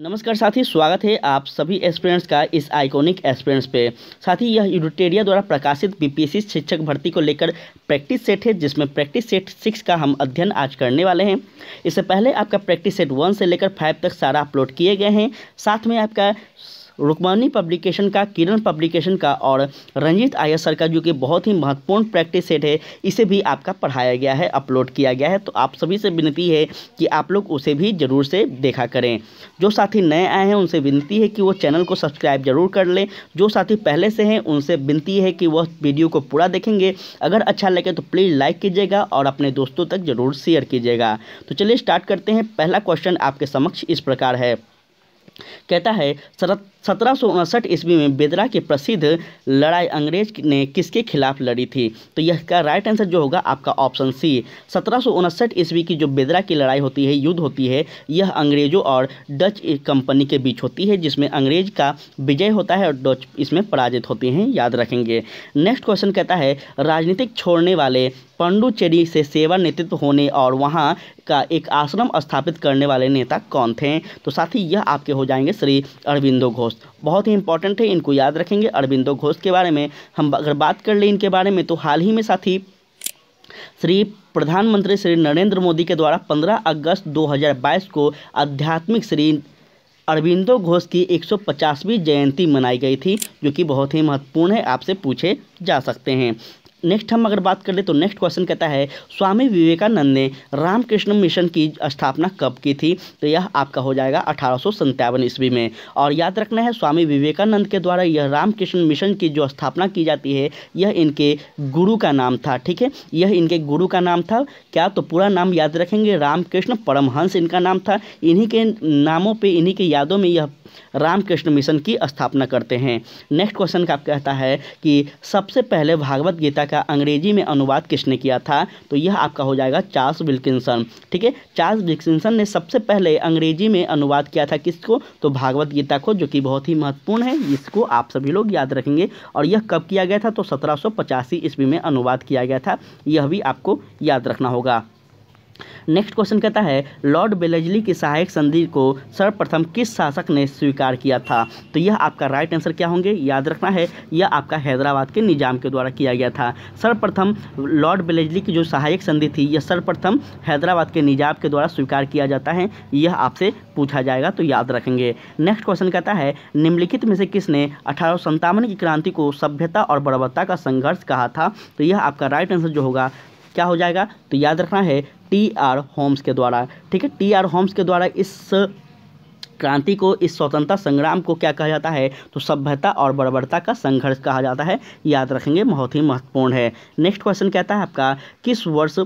नमस्कार साथी स्वागत है आप सभी एस्पिरेंट्स का इस आइकॉनिक एस्पिरेंट्स पे साथी यह यूडिटेरिया द्वारा प्रकाशित बीपीएससी शिक्षक भर्ती को लेकर प्रैक्टिस सेट है जिसमें प्रैक्टिस सेट सिक्स का हम अध्ययन आज करने वाले हैं इससे पहले आपका प्रैक्टिस सेट वन से लेकर फाइव तक सारा अपलोड किए गए हैं साथ में आपका रुकमानी पब्लिकेशन का किरण पब्लिकेशन का और रंजीत आयर सर का जो कि बहुत ही महत्वपूर्ण प्रैक्टिस सेट है इसे भी आपका पढ़ाया गया है अपलोड किया गया है तो आप सभी से विनती है कि आप लोग उसे भी ज़रूर से देखा करें जो साथी नए आए हैं उनसे विनती है कि वो चैनल को सब्सक्राइब जरूर कर लें जो साथी पहले से हैं उनसे विनती है कि वह वीडियो को पूरा देखेंगे अगर अच्छा लगे तो प्लीज़ लाइक कीजिएगा और अपने दोस्तों तक ज़रूर शेयर कीजिएगा तो चलिए स्टार्ट करते हैं पहला क्वेश्चन आपके समक्ष इस प्रकार है कहता है शरत सत्रह सौ उनसठ ईस्वी में बेदरा की प्रसिद्ध लड़ाई अंग्रेज ने किसके खिलाफ लड़ी थी तो यह का राइट आंसर जो होगा आपका ऑप्शन सी सत्रह सौ उनसठ ईस्वी की जो बेदरा की लड़ाई होती है युद्ध होती है यह अंग्रेजों और डच कंपनी के बीच होती है जिसमें अंग्रेज का विजय होता है और डच इसमें पराजित होते हैं याद रखेंगे नेक्स्ट क्वेश्चन कहता है राजनीतिक छोड़ने वाले पंडुचेरी से सेवा नेतृत्व होने और वहाँ का एक आश्रम स्थापित करने वाले नेता कौन थे तो साथ ही यह आपके हो जाएंगे श्री अरविंदो घोष घोष बहुत ही इंपॉर्टेंट है इनको याद रखेंगे अरविंदो घोष के बारे में हम अगर बात कर लें इनके बारे में तो हाल ही में साथी श्री प्रधानमंत्री श्री नरेंद्र मोदी के द्वारा 15 अगस्त 2022 को आध्यात्मिक श्री अरविंदो घोष की 150वीं जयंती मनाई गई थी जो कि बहुत ही महत्वपूर्ण है आपसे पूछे जा सकते हैं नेक्स्ट हम अगर बात कर ले तो नेक्स्ट क्वेश्चन कहता है स्वामी विवेकानंद ने रामकृष्ण मिशन की स्थापना कब की थी तो यह आपका हो जाएगा अठारह ईस्वी में और याद रखना है स्वामी विवेकानंद के द्वारा यह रामकृष्ण मिशन की जो स्थापना की जाती है यह इनके गुरु का नाम था ठीक है यह इनके गुरु का नाम था क्या तो पूरा नाम याद रखेंगे रामकृष्ण परमहंस इनका नाम था इन्हीं के नामों पर इन्हीं के यादों में यह रामकृष्ण मिशन की स्थापना करते हैं नेक्स्ट क्वेश्चन का कहता है कि सबसे पहले भागवत गीता का अंग्रेजी में अनुवाद किसने किया था तो यह आपका हो जाएगा चार्ल्स विल्किंसन ठीक है चार्ल्स विल्किंसन ने सबसे पहले अंग्रेजी में अनुवाद किया था किसको तो भागवत गीता को जो कि बहुत ही महत्वपूर्ण है इसको आप सभी लोग याद रखेंगे और यह कब किया गया था तो सत्रह ईस्वी में अनुवाद किया गया था यह भी आपको याद रखना होगा नेक्स्ट क्वेश्चन कहता है लॉर्ड बेलेजली की सहायक संधि को सर्वप्रथम किस शासक ने स्वीकार किया था तो यह आपका राइट आंसर क्या होंगे याद रखना है यह आपका हैदराबाद के निजाम के द्वारा किया गया था सर्वप्रथम लॉर्ड बेलेजली की जो सहायक संधि थी यह सर्वप्रथम हैदराबाद के निजाम के द्वारा स्वीकार किया जाता है यह आपसे पूछा जाएगा तो याद रखेंगे नेक्स्ट क्वेश्चन कहता है निम्नलिखित में से किसने अठारह की क्रांति को सभ्यता और बर्बरता का संघर्ष कहा था तो यह आपका राइट आंसर जो होगा क्या हो जाएगा तो याद रखना है टी आर होम्स के द्वारा ठीक है टी आर होम्स के द्वारा इस क्रांति को इस स्वतंत्रता संग्राम को क्या कहा जाता है तो सभ्यता और बर्बरता का संघर्ष कहा जाता है याद रखेंगे बहुत ही महत्वपूर्ण है नेक्स्ट क्वेश्चन कहता है आपका किस वर्ष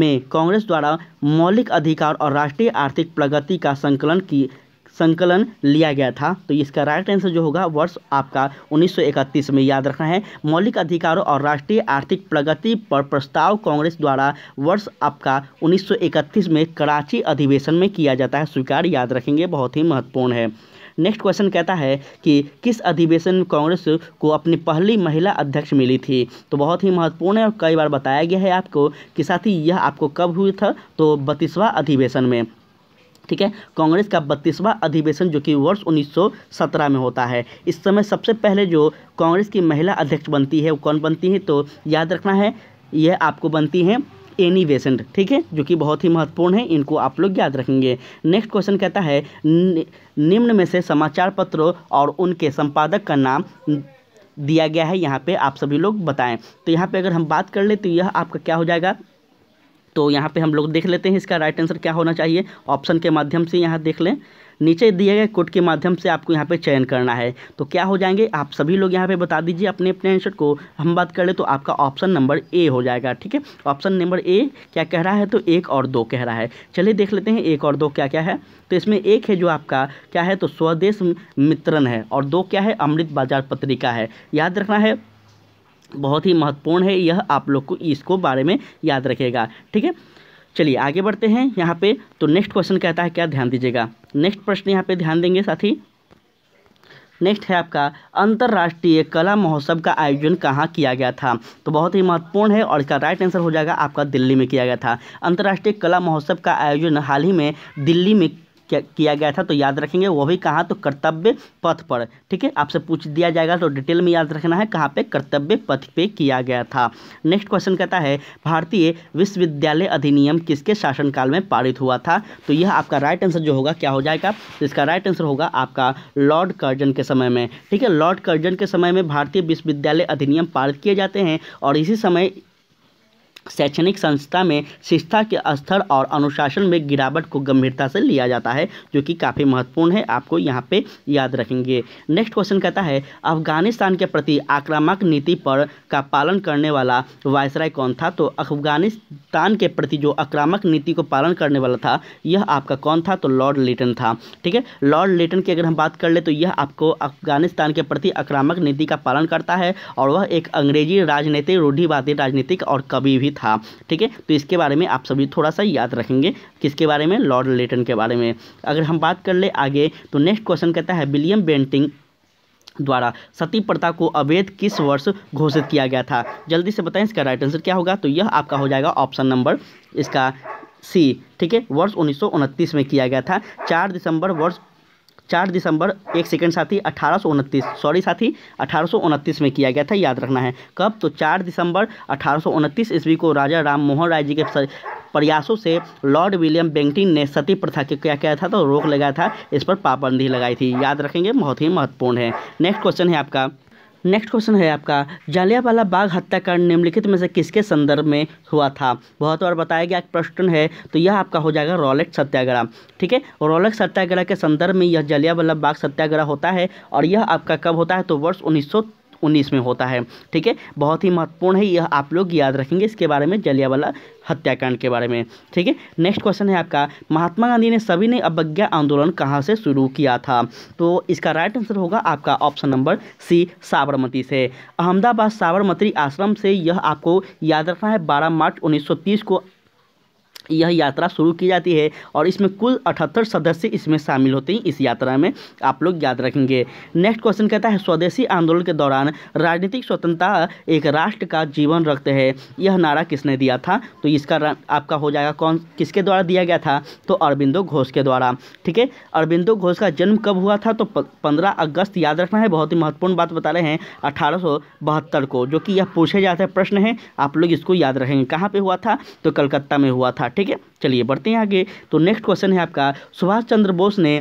में कांग्रेस द्वारा मौलिक अधिकार और राष्ट्रीय आर्थिक प्रगति का संकलन की संकलन लिया गया था तो इसका राइट आंसर जो होगा वर्ष आपका 1931 में याद रखना है मौलिक अधिकारों और राष्ट्रीय आर्थिक प्रगति पर प्रस्ताव कांग्रेस द्वारा वर्ष आपका 1931 में कराची अधिवेशन में किया जाता है स्वीकार याद रखेंगे बहुत ही महत्वपूर्ण है नेक्स्ट क्वेश्चन कहता है कि किस अधिवेशन में कांग्रेस को अपनी पहली महिला अध्यक्ष मिली थी तो बहुत ही महत्वपूर्ण है और कई बार बताया गया है आपको कि साथ ही यह आपको कब हुआ था तो बत्तीसवां अधिवेशन में ठीक है कांग्रेस का बत्तीसवां अधिवेशन जो कि वर्ष 1917 में होता है इस समय सबसे पहले जो कांग्रेस की महिला अध्यक्ष बनती है वो कौन बनती है तो याद रखना है यह आपको बनती हैं एनी वेसेंट ठीक है जो कि बहुत ही महत्वपूर्ण है इनको आप लोग याद रखेंगे नेक्स्ट क्वेश्चन कहता है नि, निम्न में से समाचार पत्रों और उनके संपादक का नाम दिया गया है यहाँ पे आप सभी लोग बताएं तो यहाँ पे अगर हम बात कर ले तो यह आपका क्या हो जाएगा तो यहाँ पे हम लोग देख लेते हैं इसका राइट आंसर क्या होना चाहिए ऑप्शन के माध्यम से यहाँ देख लें नीचे दिए गए कोड के माध्यम से आपको यहाँ पे चयन करना है तो क्या हो जाएंगे आप सभी लोग यहाँ पे बता दीजिए अपने अपने आंसर को हम बात कर ले तो आपका ऑप्शन नंबर ए हो जाएगा ठीक है ऑप्शन नंबर ए क्या कह रहा है तो एक और दो कह रहा है चलिए देख लेते हैं एक और दो क्या क्या है तो इसमें एक है जो आपका क्या है तो स्वदेश मित्रन है और दो क्या है अमृत बाजार पत्रिका है याद रखना है बहुत ही महत्वपूर्ण है यह आप लोग को इसको बारे में याद रखेगा ठीक है चलिए आगे बढ़ते हैं यहाँ पे तो नेक्स्ट क्वेश्चन कहता है क्या ध्यान दीजिएगा नेक्स्ट प्रश्न यहाँ पे ध्यान देंगे साथी नेक्स्ट है आपका अंतर्राष्ट्रीय कला महोत्सव का आयोजन कहाँ किया गया था तो बहुत ही महत्वपूर्ण है और इसका राइट आंसर हो जाएगा आपका दिल्ली में किया गया था अंतर्राष्ट्रीय कला महोत्सव का आयोजन हाल ही में दिल्ली में किया गया था तो याद रखेंगे वो भी कहाँ तो कर्तव्य पथ पर ठीक है आपसे पूछ दिया जाएगा तो डिटेल में याद रखना है कहाँ पे कर्तव्य पथ पे किया गया था नेक्स्ट क्वेश्चन कहता है भारतीय विश्वविद्यालय अधिनियम किसके शासनकाल में पारित हुआ था तो यह आपका राइट आंसर जो होगा क्या हो जाएगा तो इसका राइट आंसर होगा आपका लॉर्ड कर्जन के समय में ठीक है लॉर्ड कर्जन के समय में भारतीय विश्वविद्यालय अधिनियम पारित किए जाते हैं और इसी समय शैक्षणिक संस्था में शिक्षा के स्तर और अनुशासन में गिरावट को गंभीरता से लिया जाता है जो कि काफ़ी महत्वपूर्ण है आपको यहाँ पे याद रखेंगे नेक्स्ट क्वेश्चन कहता है अफगानिस्तान के प्रति आक्रामक नीति पर का पालन करने वाला वायसराय कौन था तो अफगानिस्तान के प्रति जो आक्रामक नीति को पालन करने वाला था यह आपका कौन था तो लॉर्ड लिटन था ठीक है लॉर्ड लिटन की अगर हम बात कर ले तो यह आपको अफगानिस्तान के प्रति आक्रामक नीति का पालन करता है और वह एक अंग्रेजी राजनीतिक रूढ़िवादी राजनीतिक और कवि भी था ठीक है तो इसके बारे में आप सभी थोड़ा सा याद रखेंगे किसके बारे में लॉर्ड लेटन के बारे में अगर हम बात कर ले आगे तो नेक्स्ट क्वेश्चन कहता है विलियम बेंटिंग द्वारा सती प्रथा को अवैध किस वर्ष घोषित किया गया था जल्दी से बताएं इसका राइट आंसर क्या होगा तो यह आपका हो जाएगा ऑप्शन नंबर इसका सी ठीक है वर्ष उन्नीस में किया गया था चार दिसंबर वर्ष चार दिसंबर एक सेकेंड साथी अठारह सॉरी साथी अठारह में किया गया था याद रखना है कब तो चार दिसंबर अठारह ईस्वी को राजा राम मोहन राय जी के प्रयासों से लॉर्ड विलियम बेंगटिन ने सती प्रथा के क्या किया था तो रोक लगाया था इस पर पाबंदी लगाई थी याद रखेंगे बहुत ही महत्वपूर्ण है नेक्स्ट क्वेश्चन है आपका नेक्स्ट क्वेश्चन है आपका जालियावाला बाग हत्याकांड निम्नलिखित में से किसके संदर्भ में हुआ था बहुत बार बताया गया प्रश्न है तो यह आपका हो जाएगा रॉलेट सत्याग्रह ठीक है रॉलेट सत्याग्रह के संदर्भ में यह जालियावाला बाग सत्याग्रह होता है और यह आपका कब होता है तो वर्ष उन्नीस उन्नीस में होता है ठीक है बहुत ही महत्वपूर्ण है यह आप लोग याद रखेंगे इसके बारे में जलियावाला हत्याकांड के बारे में ठीक है नेक्स्ट क्वेश्चन है आपका महात्मा गांधी ने सभी ने अवज्ञा आंदोलन कहाँ से शुरू किया था तो इसका राइट आंसर होगा आपका ऑप्शन नंबर सी साबरमती से अहमदाबाद साबरमती आश्रम से यह आपको याद रखना है बारह मार्च उन्नीस को यह यात्रा शुरू की जाती है और इसमें कुल अठहत्तर सदस्य इसमें शामिल होते हैं इस यात्रा में आप लोग याद रखेंगे नेक्स्ट क्वेश्चन कहता है स्वदेशी आंदोलन के दौरान राजनीतिक स्वतंत्रता एक राष्ट्र का जीवन रखते है यह नारा किसने दिया था तो इसका आपका हो जाएगा कौन किसके द्वारा दिया गया था तो अरविंदो घोष के द्वारा ठीक है अरविंदो घोष का जन्म कब हुआ था तो पंद्रह अगस्त याद रखना है बहुत ही महत्वपूर्ण बात बता रहे हैं अठारह को जो कि यह पूछे जाते प्रश्न है आप लोग इसको याद रखेंगे कहाँ पर हुआ था तो कलकत्ता में हुआ था ठीक है चलिए बढ़ते हैं आगे तो नेक्स्ट क्वेश्चन है आपका सुभाष चंद्र बोस ने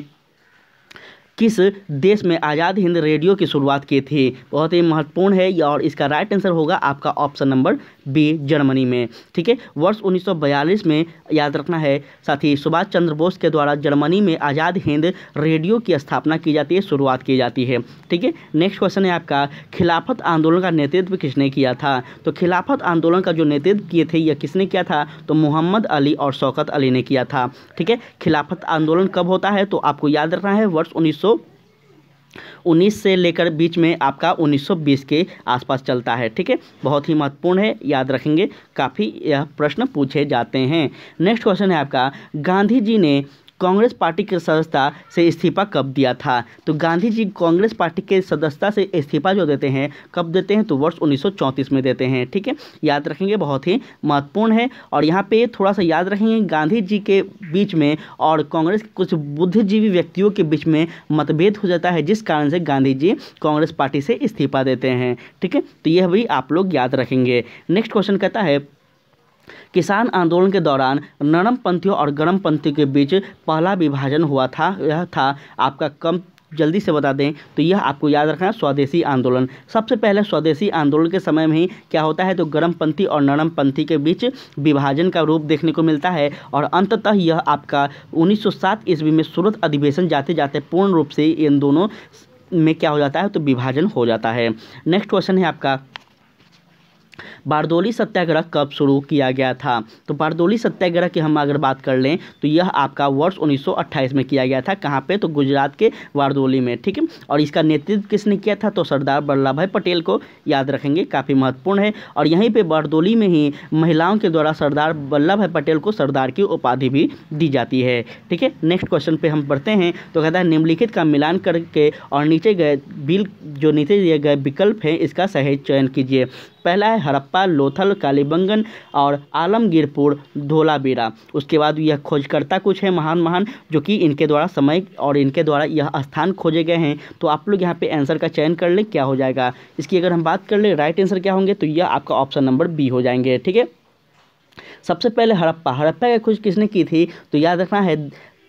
किस देश में आज़ाद हिंद रेडियो की शुरुआत की थी बहुत ही महत्वपूर्ण है और इसका राइट आंसर होगा आपका ऑप्शन नंबर बी जर्मनी में ठीक है वर्ष 1942 में याद रखना है साथ ही सुभाष चंद्र बोस के द्वारा जर्मनी में आज़ाद हिंद रेडियो की स्थापना की जाती है शुरुआत की जाती है ठीक है नेक्स्ट क्वेश्चन है आपका खिलाफत आंदोलन का नेतृत्व किसने किया था तो खिलाफत आंदोलन का जो नेतृत्व किए थे यह किसने किया था तो मोहम्मद अली और शौकत अली ने किया था ठीक है खिलाफत आंदोलन कब होता है तो आपको याद रखना है वर्ष उन्नीस उन्नीस से लेकर बीच में आपका 1920 के आसपास चलता है ठीक है बहुत ही महत्वपूर्ण है याद रखेंगे काफ़ी यह प्रश्न पूछे जाते हैं नेक्स्ट क्वेश्चन है आपका गांधी जी ने कांग्रेस पार्टी के सदस्यता से इस्तीफा कब दिया था तो गांधी जी कांग्रेस पार्टी के सदस्यता से इस्तीफा जो देते हैं कब देते हैं तो वर्ष उन्नीस में देते हैं ठीक है याद रखेंगे बहुत ही महत्वपूर्ण है और यहाँ पे थोड़ा सा याद रखेंगे गांधी जी के बीच में और कांग्रेस के कुछ बुद्धिजीवी व्यक्तियों के बीच में मतभेद हो जाता है जिस कारण से गांधी जी कांग्रेस पार्टी से इस्तीफा देते हैं ठीक है तो यह भी आप लोग याद रखेंगे नेक्स्ट क्वेश्चन कहता है किसान आंदोलन के दौरान नरम पंथियों और गर्म पंथियों के बीच पहला विभाजन हुआ था यह था आपका कम जल्दी से बता दें तो यह आपको याद रखना है स्वदेशी आंदोलन सबसे पहले स्वदेशी आंदोलन के समय में ही क्या होता है तो गर्मपंथी और नरमपंथी के बीच विभाजन का रूप देखने को मिलता है और अंततः यह आपका 1907 ईस्वी में सूरत अधिवेशन जाते जाते पूर्ण रूप से इन दोनों में क्या हो जाता है तो विभाजन हो जाता है नेक्स्ट क्वेश्चन है आपका बारदोली सत्याग्रह कब शुरू किया गया था तो बारदोली सत्याग्रह की हम अगर बात कर लें तो यह आपका वर्ष 1928 में किया गया था कहाँ पे तो गुजरात के बारदोली में ठीक है और इसका नेतृत्व किसने किया था तो सरदार वल्लभ भाई पटेल को याद रखेंगे काफ़ी महत्वपूर्ण है और यहीं पर बारदोली में ही महिलाओं के द्वारा सरदार वल्लभ भाई पटेल को सरदार की उपाधि भी दी जाती है ठीक है नेक्स्ट क्वेश्चन पर हम पढ़ते हैं तो कहता है निम्नलिखित का मिलान करके और नीचे गए बिल जो नीचे दिए गए विकल्प हैं इसका सहेज चयन कीजिए पहला है हड़प्पा लोथल कालीबंगन और आलमगीरपुर धोलाबीरा उसके बाद यह खोजकर्ता कुछ है महान महान जो कि इनके द्वारा समय और इनके द्वारा यह स्थान खोजे गए हैं तो आप लोग यहाँ पे आंसर का चयन कर लें क्या हो जाएगा इसकी अगर हम बात कर लें राइट आंसर क्या होंगे तो यह आपका ऑप्शन नंबर बी हो जाएंगे ठीक है सबसे पहले हड़प्पा हड़प्पा की खोज किसने की थी तो याद रखना है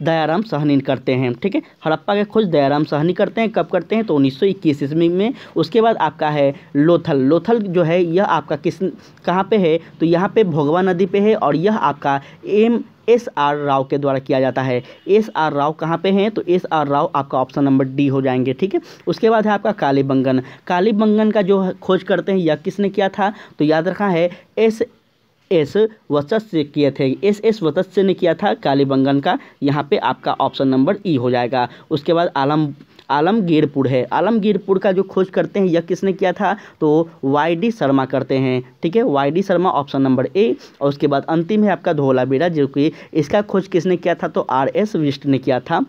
दयाराम सहनी करते हैं ठीक है हड़प्पा के खोज दयाराम सहनी करते हैं कब करते हैं तो उन्नीस सौ इक्कीस ईस्वी में उसके बाद आपका है लोथल लोथल जो है यह आपका किस कहाँ पे है तो यहाँ पे भोगवा नदी पे है और यह आपका एम एस आर राव के द्वारा किया जाता है एस आर राव कहाँ पे हैं तो एस आर राव आपका ऑप्शन नंबर डी हो जाएंगे ठीक है उसके बाद है आपका कालीबंगन कालीबंगन का जो खोज करते हैं यह किसने किया था तो याद रखा है एस एस वत्स्य किए थे एस एस वत्स्य ने किया था कालीबंगन का यहाँ पे आपका ऑप्शन नंबर ई हो जाएगा उसके बाद आलम आलमगीरपुर है आलमगीरपुर का जो खोज करते हैं यह किसने किया था तो वाई डी शर्मा करते हैं ठीक है Y D Sharma option number A और उसके बाद अंतिम है आपका धोलाबीरा जो कि इसका खोज किसने किया था तो आर एस विष्ट ने किया था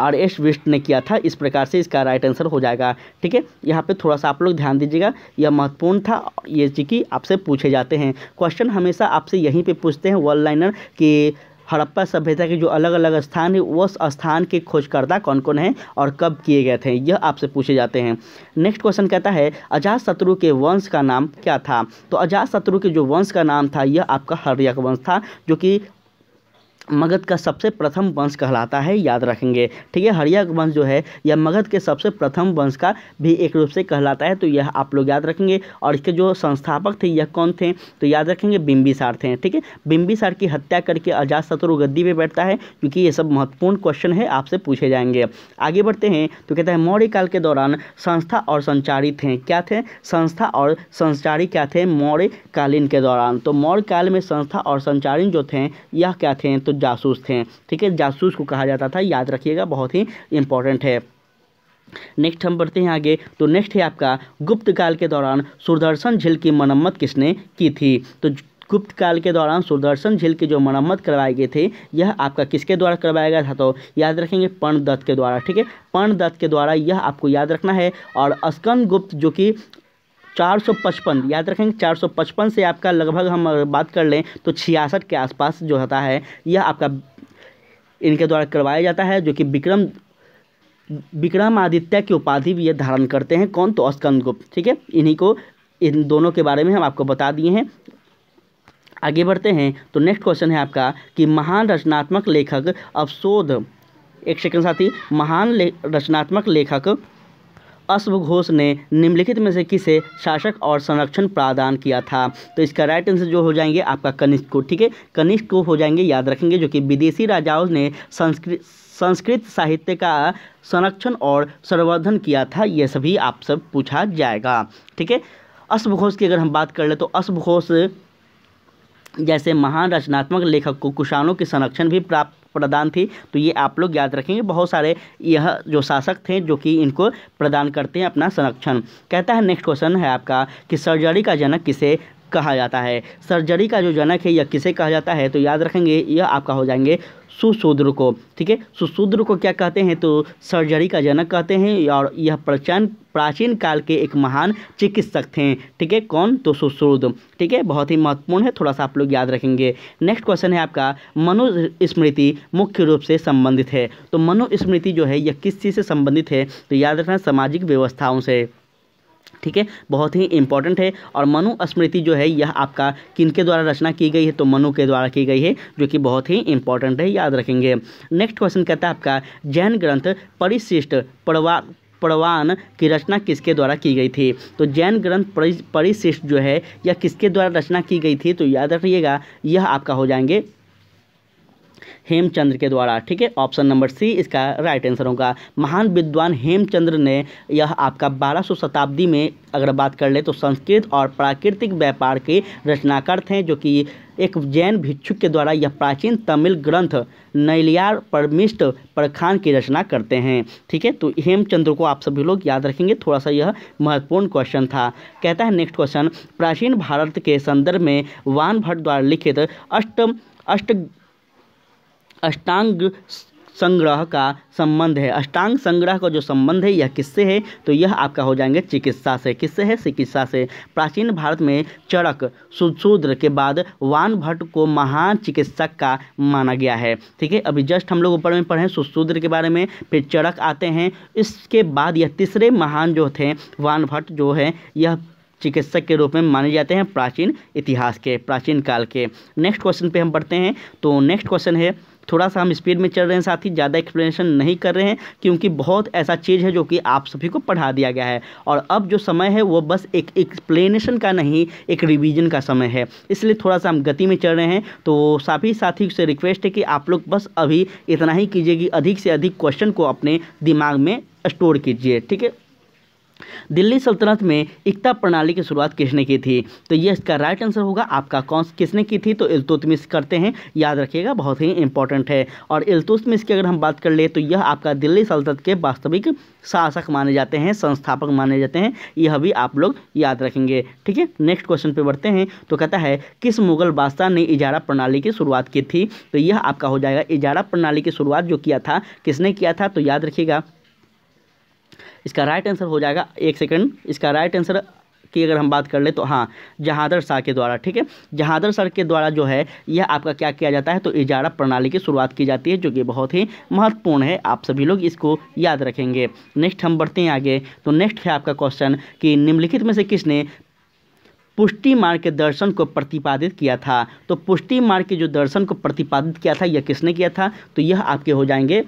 आर एस विस्ट ने किया था इस प्रकार से इसका राइट आंसर हो जाएगा ठीक है यहाँ पे थोड़ा सा आप लोग ध्यान दीजिएगा यह महत्वपूर्ण था ये कि आपसे पूछे जाते हैं क्वेश्चन हमेशा आपसे यहीं पे पूछते हैं वन लाइनर कि हड़प्पा सभ्यता के जो अलग अलग स्थान है उस स्थान के खोजकर्ता कौन कौन हैं और कब किए गए थे यह आपसे पूछे जाते हैं नेक्स्ट क्वेश्चन कहता है अजात शत्रु के वंश का नाम क्या था तो अजात शत्रु के जो वंश का नाम था यह आपका हरियक वंश था जो कि मगध का सबसे प्रथम वंश कहलाता है याद रखेंगे ठीक है हरिया वंश जो है यह मगध के सबसे प्रथम वंश का भी एक रूप से कहलाता है तो यह आप लोग याद रखेंगे और इसके जो संस्थापक थे यह कौन थे तो याद रखेंगे बिम्बिसार थे ठीक है बिम्बिसार की हत्या करके अजात शत्रु गद्दी पर बैठता है क्योंकि ये सब महत्वपूर्ण क्वेश्चन है आपसे पूछे जाएंगे आगे बढ़ते हैं तो कहता है मौर्य काल के दौरान संस्था और संचारी थे क्या थे संस्था और संचारी क्या थे मौर्य कालीन के दौरान तो मौर्य काल में संस्था और संचारी जो थे यह क्या थे तो जासूस थे ठीक है जासूस को कहा जाता था याद रखिएगा बहुत ही इंपॉर्टेंट है नेक्स्ट हम बढ़ते हैं आगे तो नेक्स्ट है आपका गुप्त काल के दौरान सुदर्शन झील की मरम्मत किसने की थी तो गुप्त काल के दौरान सुदर्शन झील की जो मरम्मत करवाई गई थी यह आपका किसके द्वारा करवाया गया था तो याद रखेंगे पर्ण दत्त के द्वारा ठीक है पर्ण दत्त के द्वारा यह आपको याद रखना है और अस्कन गुप्त जो कि 455 याद रखेंगे 455 से आपका लगभग हम बात कर लें तो छियासठ के आसपास जो होता है यह आपका इनके द्वारा करवाया जाता है जो कि विक्रम विक्रमादित्य की उपाधि भी ये धारण करते हैं कौन तो अस्कंद गुप्त ठीक है इन्हीं को इन दोनों के बारे में हम आपको बता दिए हैं आगे बढ़ते हैं तो नेक्स्ट क्वेश्चन है आपका कि महान रचनात्मक लेखक अवशोध एक सेकंड साथी महान ले, रचनात्मक लेखक अश्व घोष ने निम्नलिखित में से किसे शासक और संरक्षण प्रदान किया था तो इसका राइट आंसर जो हो जाएंगे आपका कनिष्क को ठीक है कनिष्क को हो जाएंगे याद रखेंगे जो कि विदेशी राजाओं ने संस्कृत संस्कृत साहित्य का संरक्षण और संवर्धन किया था यह सभी आप सब पूछा जाएगा ठीक है अश्वघोष की अगर हम बात कर ले तो अश्वघोष जैसे महान रचनात्मक लेखक को कुषाणों के संरक्षण भी प्राप्त प्रदान थी तो ये आप लोग याद रखेंगे बहुत सारे यह जो शासक थे जो कि इनको प्रदान करते हैं अपना संरक्षण कहता है नेक्स्ट क्वेश्चन है आपका कि सर्जरी का जनक किसे कहा जाता है सर्जरी का जो जनक है यह किसे कहा जाता है तो याद रखेंगे यह आपका हो जाएंगे सुशूद्र को ठीक है सुशूद्र को क्या कहते हैं तो सर्जरी का जनक कहते हैं और यह प्रचंड प्राचीन काल के एक महान चिकित्सक थे ठीक है कौन तो सुश्रुद ठीक है बहुत ही महत्वपूर्ण है थोड़ा सा आप लोग याद रखेंगे नेक्स्ट क्वेश्चन है आपका मनुस्मृति मुख्य रूप से संबंधित है तो मनुस्मृति जो है यह किस चीज़ से संबंधित है तो याद रखना सामाजिक व्यवस्थाओं से ठीक है बहुत ही इंपॉर्टेंट है और मनुस्मृति जो है यह आपका किनके द्वारा रचना की गई है तो मनु के द्वारा की गई है जो कि बहुत ही इंपॉर्टेंट है याद रखेंगे नेक्स्ट क्वेश्चन कहता है आपका जैन ग्रंथ परिशिष्ट पड़वा प्रवान की रचना किसके द्वारा की गई थी तो जैन ग्रंथ परिशिष्ट जो है यह किसके द्वारा रचना की गई थी तो याद रखिएगा यह आपका हो जाएंगे हेमचंद्र के द्वारा ठीक है ऑप्शन नंबर सी इसका राइट आंसर होगा महान विद्वान हेमचंद्र ने यह आपका बारह शताब्दी में अगर बात कर ले तो संस्कृत और प्राकृतिक व्यापार के रचनाकार थे जो कि एक जैन भिक्षुक के द्वारा यह प्राचीन तमिल ग्रंथ नैलियार परमिष्ट प्रखान की रचना करते हैं ठीक है तो हेमचंद्र को आप सभी लोग याद रखेंगे थोड़ा सा यह महत्वपूर्ण क्वेश्चन था कहता है नेक्स्ट क्वेश्चन प्राचीन भारत के संदर्भ में वान भट्ट द्वारा लिखित अष्ट अष्ट अष्टांग संग्रह का संबंध है अष्टांग संग्रह का जो संबंध है यह किससे है तो यह आपका हो जाएंगे चिकित्सा से किससे है चिकित्सा से प्राचीन भारत में चरक सुशूद्र के बाद वान भट्ट को महान चिकित्सक का माना गया है ठीक है अभी जस्ट हम लोग ऊपर में पढ़े सुशूद्र के बारे में फिर चरक आते हैं इसके बाद यह तीसरे महान जो थे वान भट्ट जो है यह चिकित्सक के रूप में माने जाते हैं प्राचीन इतिहास के प्राचीन काल के नेक्स्ट क्वेश्चन पे हम पढ़ते हैं तो नेक्स्ट क्वेश्चन है थोड़ा सा हम स्पीड में चल रहे हैं साथ ही ज़्यादा एक्सप्लेनेशन नहीं कर रहे हैं क्योंकि बहुत ऐसा चीज़ है जो कि आप सभी को पढ़ा दिया गया है और अब जो समय है वो बस एक एक्सप्लेनेशन का नहीं एक रिविज़न का समय है इसलिए थोड़ा सा हम गति में चल रहे हैं तो साथ ही साथी से रिक्वेस्ट है कि आप लोग बस अभी इतना ही कीजिए कि अधिक से अधिक क्वेश्चन को अपने दिमाग में स्टोर कीजिए ठीक है दिल्ली सल्तनत में एकता प्रणाली की शुरुआत किसने की थी तो ये इसका राइट आंसर होगा आपका कौन किसने की थी तो इल्तुतमिस करते हैं याद रखिएगा बहुत ही इंपॉर्टेंट है और इल्तुतमिस की अगर हम बात कर ले तो यह आपका दिल्ली सल्तनत के वास्तविक शासक माने जाते हैं संस्थापक माने जाते हैं यह भी आप लोग याद रखेंगे ठीक है नेक्स्ट क्वेश्चन पे बढ़ते हैं तो कहता है किस मुगल बादशाह ने इजारा प्रणाली की शुरुआत की थी तो यह आपका हो जाएगा इजारा प्रणाली की शुरुआत जो किया था किसने किया था तो याद रखिएगा इसका राइट आंसर हो जाएगा एक सेकेंड इसका राइट आंसर की अगर हम बात कर ले तो हाँ जहादर शाह के द्वारा ठीक है जहादर सर के द्वारा जो है यह आपका क्या किया जाता है तो इजारा प्रणाली की शुरुआत की जाती है जो कि बहुत ही महत्वपूर्ण है आप सभी लोग इसको याद रखेंगे नेक्स्ट हम बढ़ते हैं आगे तो नेक्स्ट है आपका क्वेश्चन कि निम्नलिखित में से किसने पुष्टि मार्ग के दर्शन को प्रतिपादित किया था तो पुष्टि मार्ग के जो दर्शन को प्रतिपादित किया था यह किसने किया था तो यह आपके हो जाएंगे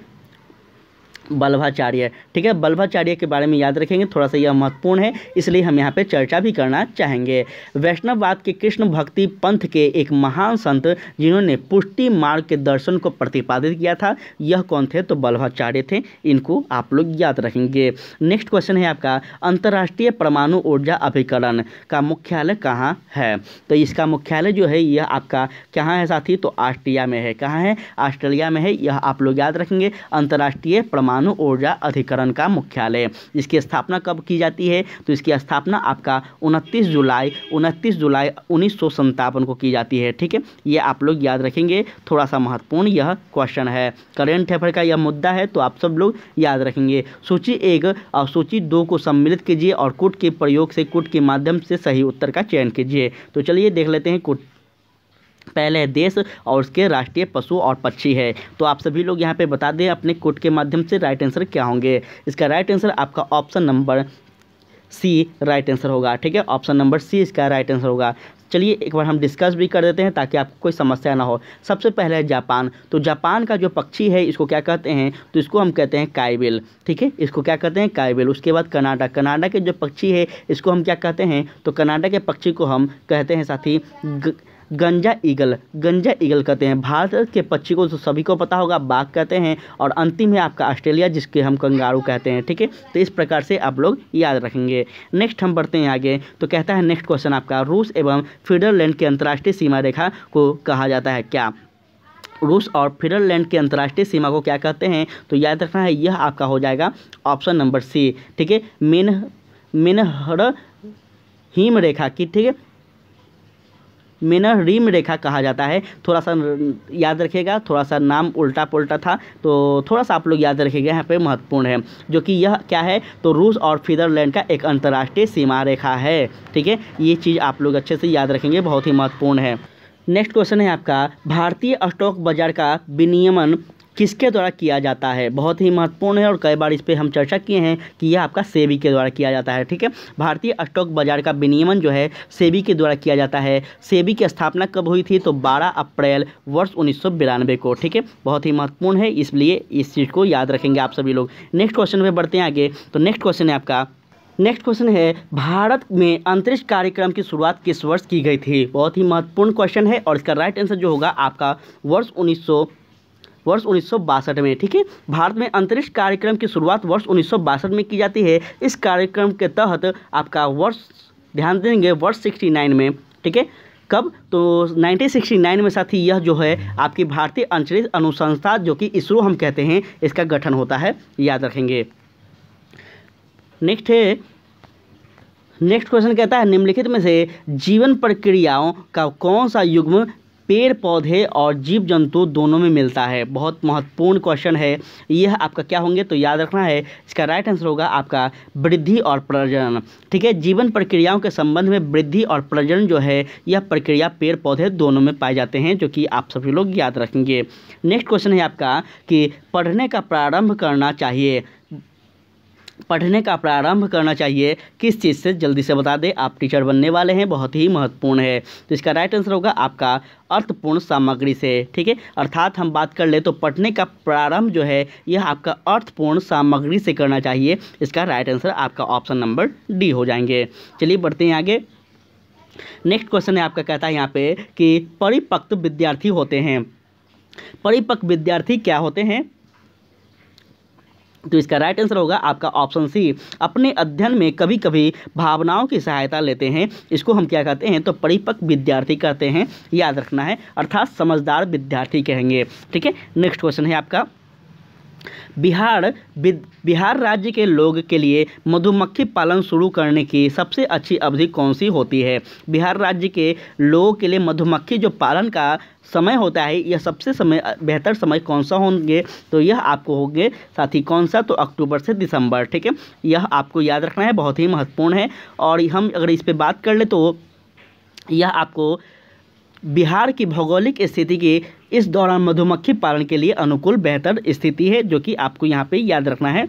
बल्भाचार्य ठीक है बल्भाचार्य के बारे में याद रखेंगे थोड़ा सा यह महत्वपूर्ण है इसलिए हम यहाँ पे चर्चा भी करना चाहेंगे वैष्णववाद के कृष्ण भक्ति पंथ के एक महान संत जिन्होंने पुष्टि मार्ग के दर्शन को प्रतिपादित किया था यह कौन थे तो बल्भाचार्य थे इनको आप लोग याद रखेंगे नेक्स्ट क्वेश्चन है आपका अंतर्राष्ट्रीय परमाणु ऊर्जा अभिकरण का मुख्यालय कहाँ है तो इसका मुख्यालय जो है यह आपका कहाँ है साथी तो ऑस्ट्रिया में है कहाँ है ऑस्ट्रेलिया में है यह आप लोग याद रखेंगे अंतर्राष्ट्रीय परमाणु परमाणु ऊर्जा अधिकरण का मुख्यालय इसकी स्थापना कब की जाती है तो इसकी स्थापना आपका उनतीस जुलाई उनतीस जुलाई उन्नीस को की जाती है ठीक है ये आप लोग याद रखेंगे थोड़ा सा महत्वपूर्ण यह क्वेश्चन है करेंट अफेयर का यह मुद्दा है तो आप सब लोग याद रखेंगे सूची एक और सूची दो को सम्मिलित कीजिए और कुट के प्रयोग से कुट के माध्यम से सही उत्तर का चयन कीजिए तो चलिए देख लेते हैं कुट पहले है देश और उसके राष्ट्रीय पशु और पक्षी है तो आप सभी लोग यहाँ पे बता दें अपने कोट के माध्यम से राइट आंसर क्या होंगे इसका राइट आंसर आपका option number C right answer होगा ठीक है ऑप्शन नंबर सी इसका राइट आंसर होगा चलिए एक बार हम डिस्कस भी कर देते हैं ताकि आपको कोई समस्या ना हो सबसे पहले जापान तो जापान का जो पक्षी है इसको क्या कहते हैं तो इसको हम कहते हैं काइबिल ठीक है इसको क्या कहते हैं काइबिल उसके बाद कनाडा कनाडा के जो पक्षी है इसको हम क्या कहते हैं तो कनाडा के पक्षी को हम कहते हैं साथ ही गंजा ईगल गंजा ईगल कहते हैं भारत के पक्षी को तो सभी को पता होगा बाघ कहते हैं और अंतिम है आपका ऑस्ट्रेलिया जिसके हम कंगारू कहते हैं ठीक है तो इस प्रकार से आप लोग याद रखेंगे नेक्स्ट हम बढ़ते हैं आगे तो कहता है नेक्स्ट क्वेश्चन आपका रूस एवं फीडरलैंड की अंतर्राष्ट्रीय सीमा रेखा को कहा जाता है क्या रूस और फीडरलैंड की अंतर्राष्ट्रीय सीमा को क्या कहते हैं तो याद रखना है यह आपका हो जाएगा ऑप्शन नंबर सी ठीक है मेन मेनहर हिम रेखा की ठीक है मेनर रिम रेखा कहा जाता है थोड़ा सा याद रखिएगा थोड़ा सा नाम उल्टा पुल्टा था तो थोड़ा सा आप लोग याद रखिएगा यहाँ पे महत्वपूर्ण है जो कि यह क्या है तो रूस और फिदरलैंड का एक अंतर्राष्ट्रीय सीमा रेखा है ठीक है ये चीज़ आप लोग अच्छे से याद रखेंगे बहुत ही महत्वपूर्ण है नेक्स्ट क्वेश्चन है आपका भारतीय स्टॉक बाजार का विनियमन किसके द्वारा किया जाता है बहुत ही महत्वपूर्ण है और कई बार इस पर हम चर्चा किए हैं कि यह आपका सेबी के द्वारा किया जाता है ठीक है भारतीय स्टॉक बाजार का विनियमन जो है सेबी के द्वारा किया जाता है सेबी की स्थापना कब हुई थी तो बारह अप्रैल वर्ष उन्नीस को ठीक है बहुत ही महत्वपूर्ण है इसलिए इस चीज़ को याद रखेंगे आप सभी लोग नेक्स्ट क्वेश्चन पर बढ़ते हैं आगे तो नेक्स्ट क्वेश्चन है आपका नेक्स्ट क्वेश्चन है भारत में अंतरिक्ष कार्यक्रम की शुरुआत किस वर्ष की गई थी बहुत ही महत्वपूर्ण क्वेश्चन है और इसका राइट आंसर जो होगा आपका वर्ष उन्नीस वर्ष उन्नीस में ठीक है भारत में अंतरिक्ष कार्यक्रम की शुरुआत वर्ष उन्नीस में की जाती है इस कार्यक्रम के तहत आपका वर्ष ध्यान देंगे वर्ष 69 में ठीक है कब तो 1969 में साथ ही यह जो है आपकी भारतीय अंतरिक्ष अनुसंस्था जो कि इसरो हम कहते हैं इसका गठन होता है याद रखेंगे नेक्स्ट है नेक्स्ट क्वेश्चन कहता है निम्नलिखित में से जीवन प्रक्रियाओं का कौन सा युग्म पेड़ पौधे और जीव जंतु दोनों में मिलता है बहुत महत्वपूर्ण क्वेश्चन है यह आपका क्या होंगे तो याद रखना है इसका राइट आंसर होगा आपका वृद्धि और प्रजनन ठीक है जीवन प्रक्रियाओं के संबंध में वृद्धि और प्रजनन जो है यह प्रक्रिया पेड़ पौधे दोनों में पाए जाते हैं जो कि आप सभी लोग याद रखेंगे नेक्स्ट क्वेश्चन है आपका कि पढ़ने का प्रारंभ करना चाहिए पढ़ने का प्रारंभ करना चाहिए किस चीज़ से जल्दी से बता दें आप टीचर बनने वाले हैं बहुत ही महत्वपूर्ण है तो इसका राइट आंसर होगा आपका अर्थपूर्ण सामग्री से ठीक है अर्थात हम बात कर ले तो पढ़ने का प्रारंभ जो है यह आपका अर्थपूर्ण सामग्री से करना चाहिए इसका राइट आंसर आपका ऑप्शन नंबर डी हो जाएंगे चलिए बढ़ते हैं आगे नेक्स्ट क्वेश्चन है आपका कहता है यहाँ पे कि परिपक्व विद्यार्थी होते हैं परिपक्व विद्यार्थी क्या होते हैं तो इसका राइट आंसर होगा आपका ऑप्शन सी अपने अध्ययन में कभी कभी भावनाओं की सहायता लेते हैं इसको हम क्या कहते हैं तो परिपक्व विद्यार्थी कहते हैं याद रखना है अर्थात समझदार विद्यार्थी कहेंगे ठीक है नेक्स्ट क्वेश्चन है आपका बिहार बिहार राज्य के लोग के लिए मधुमक्खी पालन शुरू करने की सबसे अच्छी अवधि कौन सी होती है बिहार राज्य के लोगों के लिए मधुमक्खी जो पालन का समय होता है यह सबसे समय बेहतर समय कौन सा होंगे तो यह आपको होंगे साथ ही कौन सा तो अक्टूबर से दिसंबर ठीक है यह आपको याद रखना है बहुत ही महत्वपूर्ण है और हम अगर इस पर बात कर ले तो यह आपको बिहार की भौगोलिक स्थिति की इस दौरान मधुमक्खी पालन के लिए अनुकूल बेहतर स्थिति है जो कि आपको यहाँ पे याद रखना है